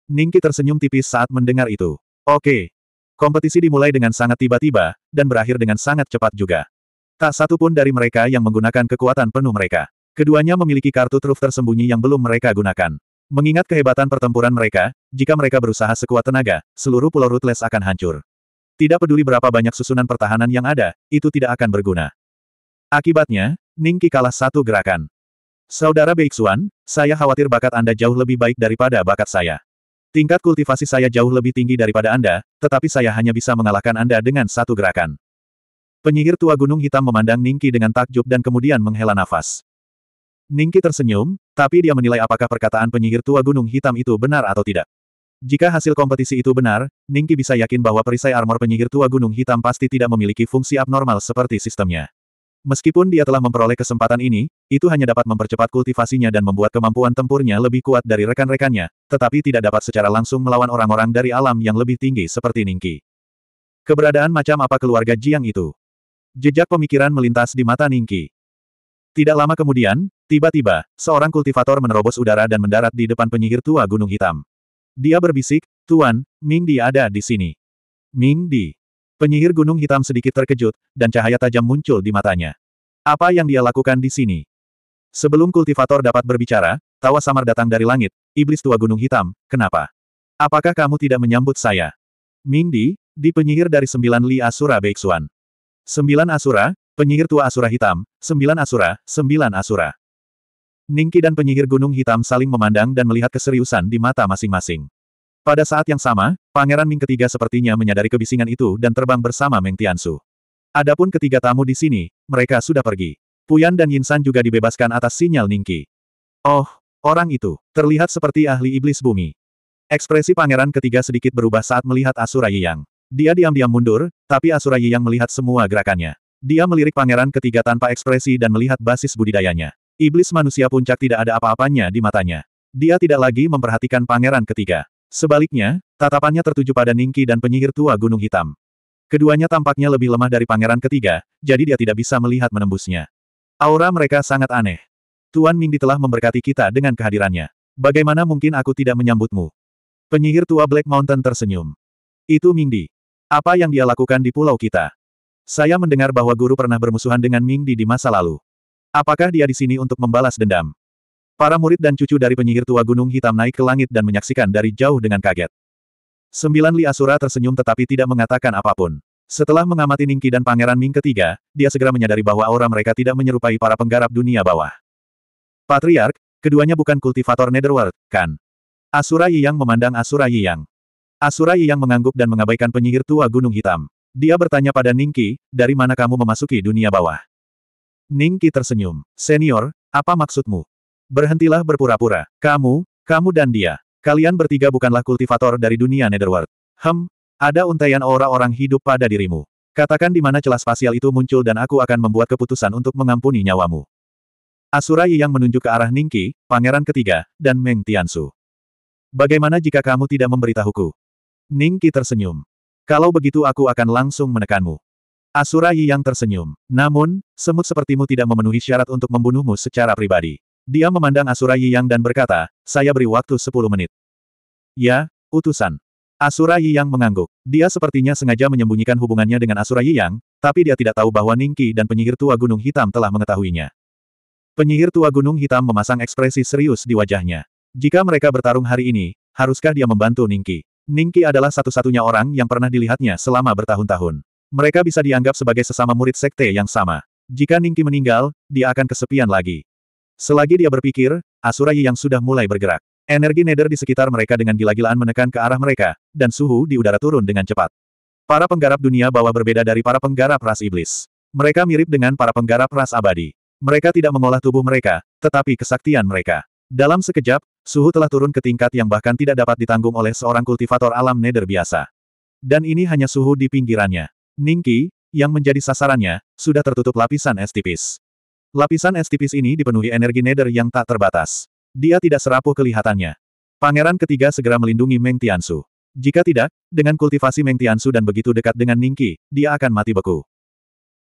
Ningki tersenyum tipis saat mendengar itu. Oke. Kompetisi dimulai dengan sangat tiba-tiba, dan berakhir dengan sangat cepat juga. Tak satu pun dari mereka yang menggunakan kekuatan penuh mereka. Keduanya memiliki kartu truf tersembunyi yang belum mereka gunakan. Mengingat kehebatan pertempuran mereka, jika mereka berusaha sekuat tenaga, seluruh pulau Rutles akan hancur. Tidak peduli berapa banyak susunan pertahanan yang ada, itu tidak akan berguna. Akibatnya, Ningki kalah satu gerakan. Saudara Beixuan, saya khawatir bakat Anda jauh lebih baik daripada bakat saya. Tingkat kultivasi saya jauh lebih tinggi daripada Anda, tetapi saya hanya bisa mengalahkan Anda dengan satu gerakan. Penyihir tua gunung hitam memandang Ningki dengan takjub dan kemudian menghela nafas. Ningki tersenyum, tapi dia menilai apakah perkataan penyihir tua gunung hitam itu benar atau tidak. Jika hasil kompetisi itu benar, Ningki bisa yakin bahwa perisai armor penyihir tua gunung hitam pasti tidak memiliki fungsi abnormal seperti sistemnya. Meskipun dia telah memperoleh kesempatan ini, itu hanya dapat mempercepat kultivasinya dan membuat kemampuan tempurnya lebih kuat dari rekan-rekannya, tetapi tidak dapat secara langsung melawan orang-orang dari alam yang lebih tinggi seperti Ningki. Keberadaan macam apa keluarga Jiang itu? Jejak pemikiran melintas di mata Ningki. Tidak lama kemudian, tiba-tiba, seorang kultivator menerobos udara dan mendarat di depan penyihir tua Gunung Hitam. Dia berbisik, Tuan, Ming Di ada di sini. Ming Di. Penyihir Gunung Hitam sedikit terkejut, dan cahaya tajam muncul di matanya. Apa yang dia lakukan di sini? Sebelum kultivator dapat berbicara, tawa samar datang dari langit, iblis tua Gunung Hitam, kenapa? Apakah kamu tidak menyambut saya? Ming Di, di penyihir dari sembilan Li Asura Beixuan. Sembilan Asura, Penyihir tua Asura Hitam, sembilan Asura, sembilan Asura. Ningki dan penyihir Gunung Hitam saling memandang dan melihat keseriusan di mata masing-masing. Pada saat yang sama, Pangeran Ming ketiga sepertinya menyadari kebisingan itu dan terbang bersama Meng Tiansu. Adapun ketiga tamu di sini, mereka sudah pergi. Puyan dan Yinsan juga dibebaskan atas sinyal Ningki. Oh, orang itu, terlihat seperti ahli iblis bumi. Ekspresi pangeran ketiga sedikit berubah saat melihat Asura Yiyang. Dia diam-diam mundur, tapi Asura Yiyang melihat semua gerakannya. Dia melirik pangeran ketiga tanpa ekspresi dan melihat basis budidayanya. Iblis manusia puncak tidak ada apa-apanya di matanya. Dia tidak lagi memperhatikan pangeran ketiga. Sebaliknya, tatapannya tertuju pada Ningki dan penyihir tua Gunung Hitam. Keduanya tampaknya lebih lemah dari pangeran ketiga, jadi dia tidak bisa melihat menembusnya. Aura mereka sangat aneh. Tuan Mingdi telah memberkati kita dengan kehadirannya. Bagaimana mungkin aku tidak menyambutmu? Penyihir tua Black Mountain tersenyum. Itu Mingdi. Apa yang dia lakukan di pulau kita? Saya mendengar bahwa guru pernah bermusuhan dengan Ming Di di masa lalu. Apakah dia di sini untuk membalas dendam? Para murid dan cucu dari penyihir tua Gunung Hitam naik ke langit dan menyaksikan dari jauh dengan kaget. Sembilan Li Asura tersenyum tetapi tidak mengatakan apapun. Setelah mengamati Ningki dan Pangeran Ming ketiga, dia segera menyadari bahwa aura mereka tidak menyerupai para penggarap dunia bawah. Patriark, keduanya bukan kultivator Netherworld, kan? Asura Yi yang memandang Asura Yi yang. Asura Yi yang mengangguk dan mengabaikan penyihir tua Gunung Hitam. Dia bertanya pada Ningki, dari mana kamu memasuki dunia bawah? Ningki tersenyum. Senior, apa maksudmu? Berhentilah berpura-pura. Kamu, kamu dan dia. Kalian bertiga bukanlah kultivator dari dunia Netherworld. Hem, ada untaian aura-orang hidup pada dirimu. Katakan di mana celah spasial itu muncul dan aku akan membuat keputusan untuk mengampuni nyawamu. Asura yang menunjuk ke arah Ningki, pangeran ketiga, dan Meng Tiansu. Bagaimana jika kamu tidak memberitahuku? Ningki tersenyum. Kalau begitu aku akan langsung menekanmu. Asura Yi yang tersenyum. Namun, semut sepertimu tidak memenuhi syarat untuk membunuhmu secara pribadi. Dia memandang Asura Yi yang dan berkata, saya beri waktu 10 menit. Ya, utusan. Asura Yi yang mengangguk. Dia sepertinya sengaja menyembunyikan hubungannya dengan Asura Yi yang, tapi dia tidak tahu bahwa Ningki dan penyihir tua Gunung Hitam telah mengetahuinya. Penyihir tua Gunung Hitam memasang ekspresi serius di wajahnya. Jika mereka bertarung hari ini, haruskah dia membantu Ningki? Ningki adalah satu-satunya orang yang pernah dilihatnya selama bertahun-tahun. Mereka bisa dianggap sebagai sesama murid sekte yang sama. Jika Ningki meninggal, dia akan kesepian lagi. Selagi dia berpikir, Asura Yi yang sudah mulai bergerak. Energi neder di sekitar mereka dengan gila-gilaan menekan ke arah mereka, dan suhu di udara turun dengan cepat. Para penggarap dunia bawah berbeda dari para penggarap ras iblis. Mereka mirip dengan para penggarap ras abadi. Mereka tidak mengolah tubuh mereka, tetapi kesaktian mereka. Dalam sekejap, suhu telah turun ke tingkat yang bahkan tidak dapat ditanggung oleh seorang kultivator alam nether biasa. Dan ini hanya suhu di pinggirannya. Ningki, yang menjadi sasarannya, sudah tertutup lapisan es tipis. Lapisan es tipis ini dipenuhi energi nether yang tak terbatas. Dia tidak serapuh kelihatannya. Pangeran ketiga segera melindungi Meng Tiansu. Jika tidak, dengan kultivasi Meng Tiansu dan begitu dekat dengan Ningki, dia akan mati beku.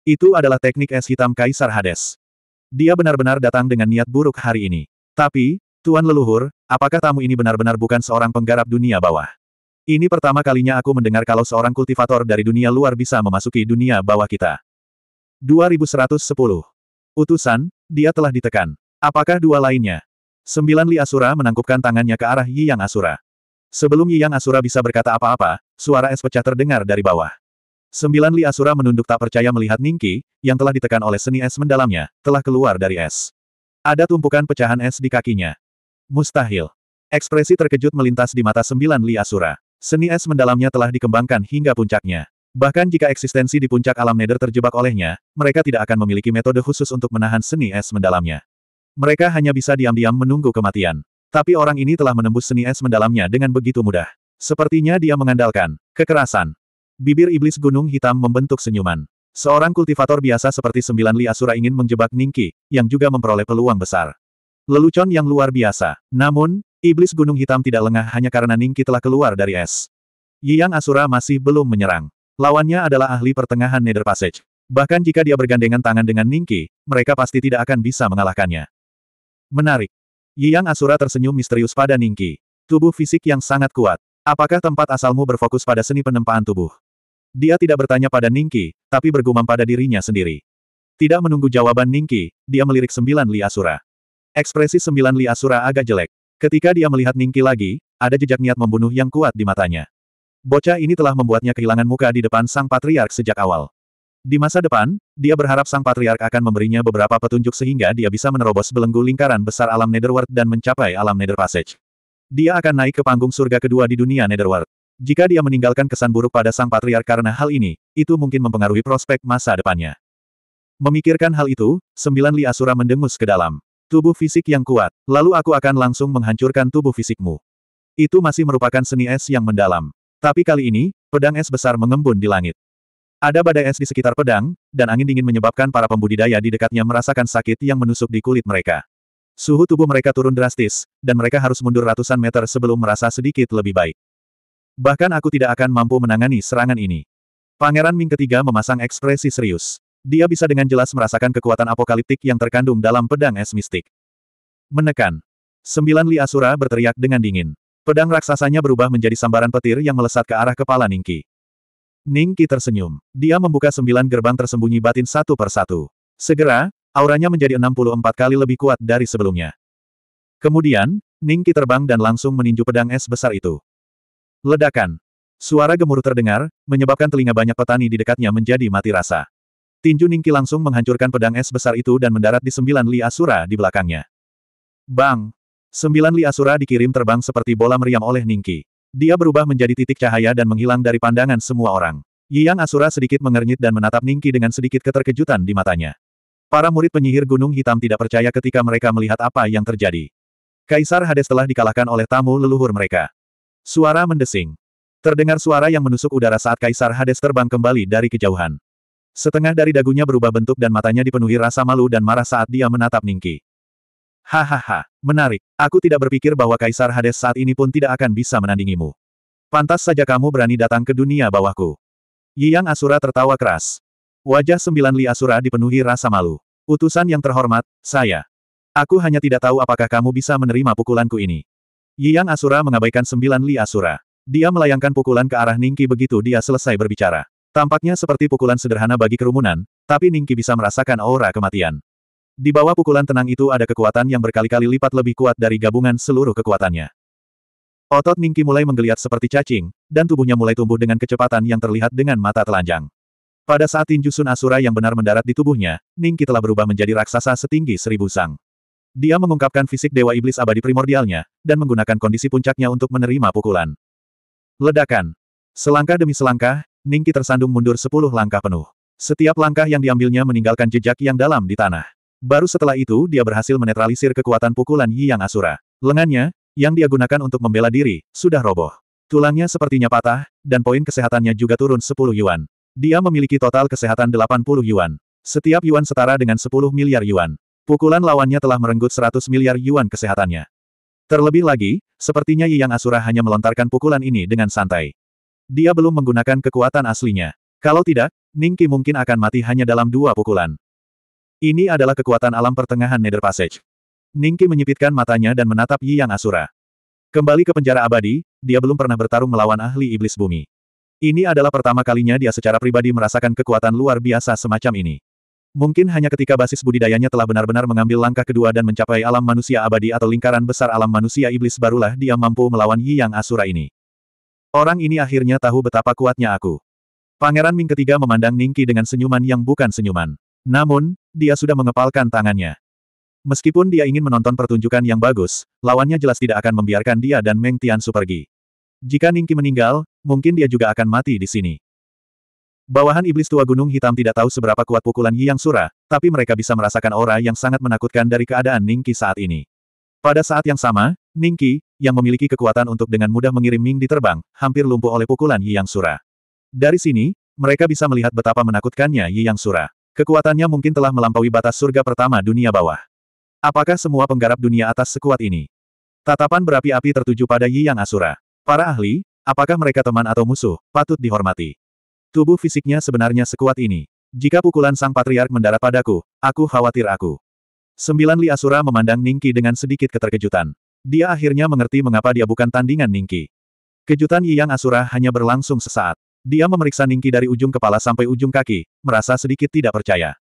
Itu adalah teknik es hitam Kaisar Hades. Dia benar-benar datang dengan niat buruk hari ini. Tapi, Tuan leluhur, apakah tamu ini benar-benar bukan seorang penggarap dunia bawah? Ini pertama kalinya aku mendengar kalau seorang kultivator dari dunia luar bisa memasuki dunia bawah kita. 2110. Utusan, dia telah ditekan. Apakah dua lainnya? Sembilan Li Asura menangkupkan tangannya ke arah Yi Yang Asura. Sebelum Yi Yang Asura bisa berkata apa-apa, suara es pecah terdengar dari bawah. Sembilan Li Asura menunduk tak percaya melihat Ningki, yang telah ditekan oleh seni es mendalamnya, telah keluar dari es. Ada tumpukan pecahan es di kakinya. Mustahil. Ekspresi terkejut melintas di mata sembilan Li Asura. Seni es mendalamnya telah dikembangkan hingga puncaknya. Bahkan jika eksistensi di puncak alam nether terjebak olehnya, mereka tidak akan memiliki metode khusus untuk menahan seni es mendalamnya. Mereka hanya bisa diam-diam menunggu kematian. Tapi orang ini telah menembus seni es mendalamnya dengan begitu mudah. Sepertinya dia mengandalkan kekerasan. Bibir iblis gunung hitam membentuk senyuman. Seorang kultivator biasa seperti sembilan Li Asura ingin menjebak Ningki, yang juga memperoleh peluang besar. Lelucon yang luar biasa. Namun, iblis gunung hitam tidak lengah hanya karena Ningki telah keluar dari es. Yiang Asura masih belum menyerang. Lawannya adalah ahli pertengahan Nether Passage. Bahkan jika dia bergandengan tangan dengan Ningki, mereka pasti tidak akan bisa mengalahkannya. Menarik. Yiang Asura tersenyum misterius pada Ningki. Tubuh fisik yang sangat kuat. Apakah tempat asalmu berfokus pada seni penempaan tubuh? Dia tidak bertanya pada Ningki, tapi bergumam pada dirinya sendiri. Tidak menunggu jawaban Ningki, dia melirik sembilan Li Asura. Ekspresi sembilan Li Asura agak jelek. Ketika dia melihat Ningki lagi, ada jejak niat membunuh yang kuat di matanya. Bocah ini telah membuatnya kehilangan muka di depan sang patriark sejak awal. Di masa depan, dia berharap sang patriark akan memberinya beberapa petunjuk sehingga dia bisa menerobos belenggu lingkaran besar alam Netherworld dan mencapai alam Nether Passage. Dia akan naik ke panggung surga kedua di dunia Netherworld. Jika dia meninggalkan kesan buruk pada sang patriar karena hal ini, itu mungkin mempengaruhi prospek masa depannya. Memikirkan hal itu, sembilan Li Asura mendengus ke dalam. Tubuh fisik yang kuat, lalu aku akan langsung menghancurkan tubuh fisikmu. Itu masih merupakan seni es yang mendalam. Tapi kali ini, pedang es besar mengembun di langit. Ada badai es di sekitar pedang, dan angin dingin menyebabkan para pembudidaya di dekatnya merasakan sakit yang menusuk di kulit mereka. Suhu tubuh mereka turun drastis, dan mereka harus mundur ratusan meter sebelum merasa sedikit lebih baik. Bahkan aku tidak akan mampu menangani serangan ini. Pangeran Ming ketiga memasang ekspresi serius. Dia bisa dengan jelas merasakan kekuatan apokaliptik yang terkandung dalam pedang es mistik. Menekan. Sembilan Li Asura berteriak dengan dingin. Pedang raksasanya berubah menjadi sambaran petir yang melesat ke arah kepala Ningki. Ningki tersenyum. Dia membuka sembilan gerbang tersembunyi batin satu per satu. Segera, auranya menjadi 64 kali lebih kuat dari sebelumnya. Kemudian, Ningki terbang dan langsung meninju pedang es besar itu. Ledakan. Suara gemuruh terdengar, menyebabkan telinga banyak petani di dekatnya menjadi mati rasa. Tinju Ningki langsung menghancurkan pedang es besar itu dan mendarat di sembilan li asura di belakangnya. Bang! Sembilan li asura dikirim terbang seperti bola meriam oleh Ningki. Dia berubah menjadi titik cahaya dan menghilang dari pandangan semua orang. Yang Asura sedikit mengernyit dan menatap Ningki dengan sedikit keterkejutan di matanya. Para murid penyihir Gunung Hitam tidak percaya ketika mereka melihat apa yang terjadi. Kaisar Hades telah dikalahkan oleh tamu leluhur mereka. Suara mendesing. Terdengar suara yang menusuk udara saat Kaisar Hades terbang kembali dari kejauhan. Setengah dari dagunya berubah bentuk dan matanya dipenuhi rasa malu dan marah saat dia menatap Ningki. Hahaha, menarik. Aku tidak berpikir bahwa Kaisar Hades saat ini pun tidak akan bisa menandingimu. Pantas saja kamu berani datang ke dunia bawahku. Yiang Asura tertawa keras. Wajah sembilan Li Asura dipenuhi rasa malu. Utusan yang terhormat, saya. Aku hanya tidak tahu apakah kamu bisa menerima pukulanku ini. Yang Asura mengabaikan sembilan Li Asura. Dia melayangkan pukulan ke arah Ningki begitu dia selesai berbicara. Tampaknya seperti pukulan sederhana bagi kerumunan, tapi Ningki bisa merasakan aura kematian. Di bawah pukulan tenang itu ada kekuatan yang berkali-kali lipat lebih kuat dari gabungan seluruh kekuatannya. Otot Ningki mulai menggeliat seperti cacing, dan tubuhnya mulai tumbuh dengan kecepatan yang terlihat dengan mata telanjang. Pada saat tinjusun Asura yang benar mendarat di tubuhnya, Ningki telah berubah menjadi raksasa setinggi seribu sang. Dia mengungkapkan fisik Dewa Iblis abadi primordialnya, dan menggunakan kondisi puncaknya untuk menerima pukulan. Ledakan. Selangkah demi selangkah, Ningki tersandung mundur sepuluh langkah penuh. Setiap langkah yang diambilnya meninggalkan jejak yang dalam di tanah. Baru setelah itu dia berhasil menetralisir kekuatan pukulan Yi Yang Asura. Lengannya, yang dia gunakan untuk membela diri, sudah roboh. Tulangnya sepertinya patah, dan poin kesehatannya juga turun 10 yuan. Dia memiliki total kesehatan 80 yuan. Setiap yuan setara dengan 10 miliar yuan. Pukulan lawannya telah merenggut 100 miliar yuan kesehatannya. Terlebih lagi, sepertinya Yang Asura hanya melontarkan pukulan ini dengan santai. Dia belum menggunakan kekuatan aslinya. Kalau tidak, Ning Qi mungkin akan mati hanya dalam dua pukulan. Ini adalah kekuatan alam pertengahan Nether Passage. Ning Qi menyipitkan matanya dan menatap Yang Asura. Kembali ke penjara abadi, dia belum pernah bertarung melawan ahli iblis bumi. Ini adalah pertama kalinya dia secara pribadi merasakan kekuatan luar biasa semacam ini. Mungkin hanya ketika basis budidayanya telah benar-benar mengambil langkah kedua dan mencapai alam manusia abadi atau lingkaran besar alam manusia iblis barulah dia mampu melawan Yi Yang Asura ini. Orang ini akhirnya tahu betapa kuatnya aku. Pangeran Ming ketiga memandang Ningki dengan senyuman yang bukan senyuman. Namun, dia sudah mengepalkan tangannya. Meskipun dia ingin menonton pertunjukan yang bagus, lawannya jelas tidak akan membiarkan dia dan Meng Tian pergi. Jika Ningki meninggal, mungkin dia juga akan mati di sini. Bawahan iblis tua gunung hitam tidak tahu seberapa kuat pukulan Yi Yang Sura, tapi mereka bisa merasakan aura yang sangat menakutkan dari keadaan Ningki saat ini. Pada saat yang sama, Ningki, yang memiliki kekuatan untuk dengan mudah mengirim Ming diterbang, hampir lumpuh oleh pukulan Yi Yang Sura. Dari sini, mereka bisa melihat betapa menakutkannya Yi Yang Sura. Kekuatannya mungkin telah melampaui batas surga pertama dunia bawah. Apakah semua penggarap dunia atas sekuat ini? Tatapan berapi-api tertuju pada Yi Yang Asura. Para ahli, apakah mereka teman atau musuh, patut dihormati. Tubuh fisiknya sebenarnya sekuat ini. Jika pukulan sang patriark mendarat padaku, aku khawatir aku. Sembilan Li Asura memandang Ningki dengan sedikit keterkejutan. Dia akhirnya mengerti mengapa dia bukan tandingan Ningki. Kejutan Yiyang Asura hanya berlangsung sesaat. Dia memeriksa Ningki dari ujung kepala sampai ujung kaki, merasa sedikit tidak percaya.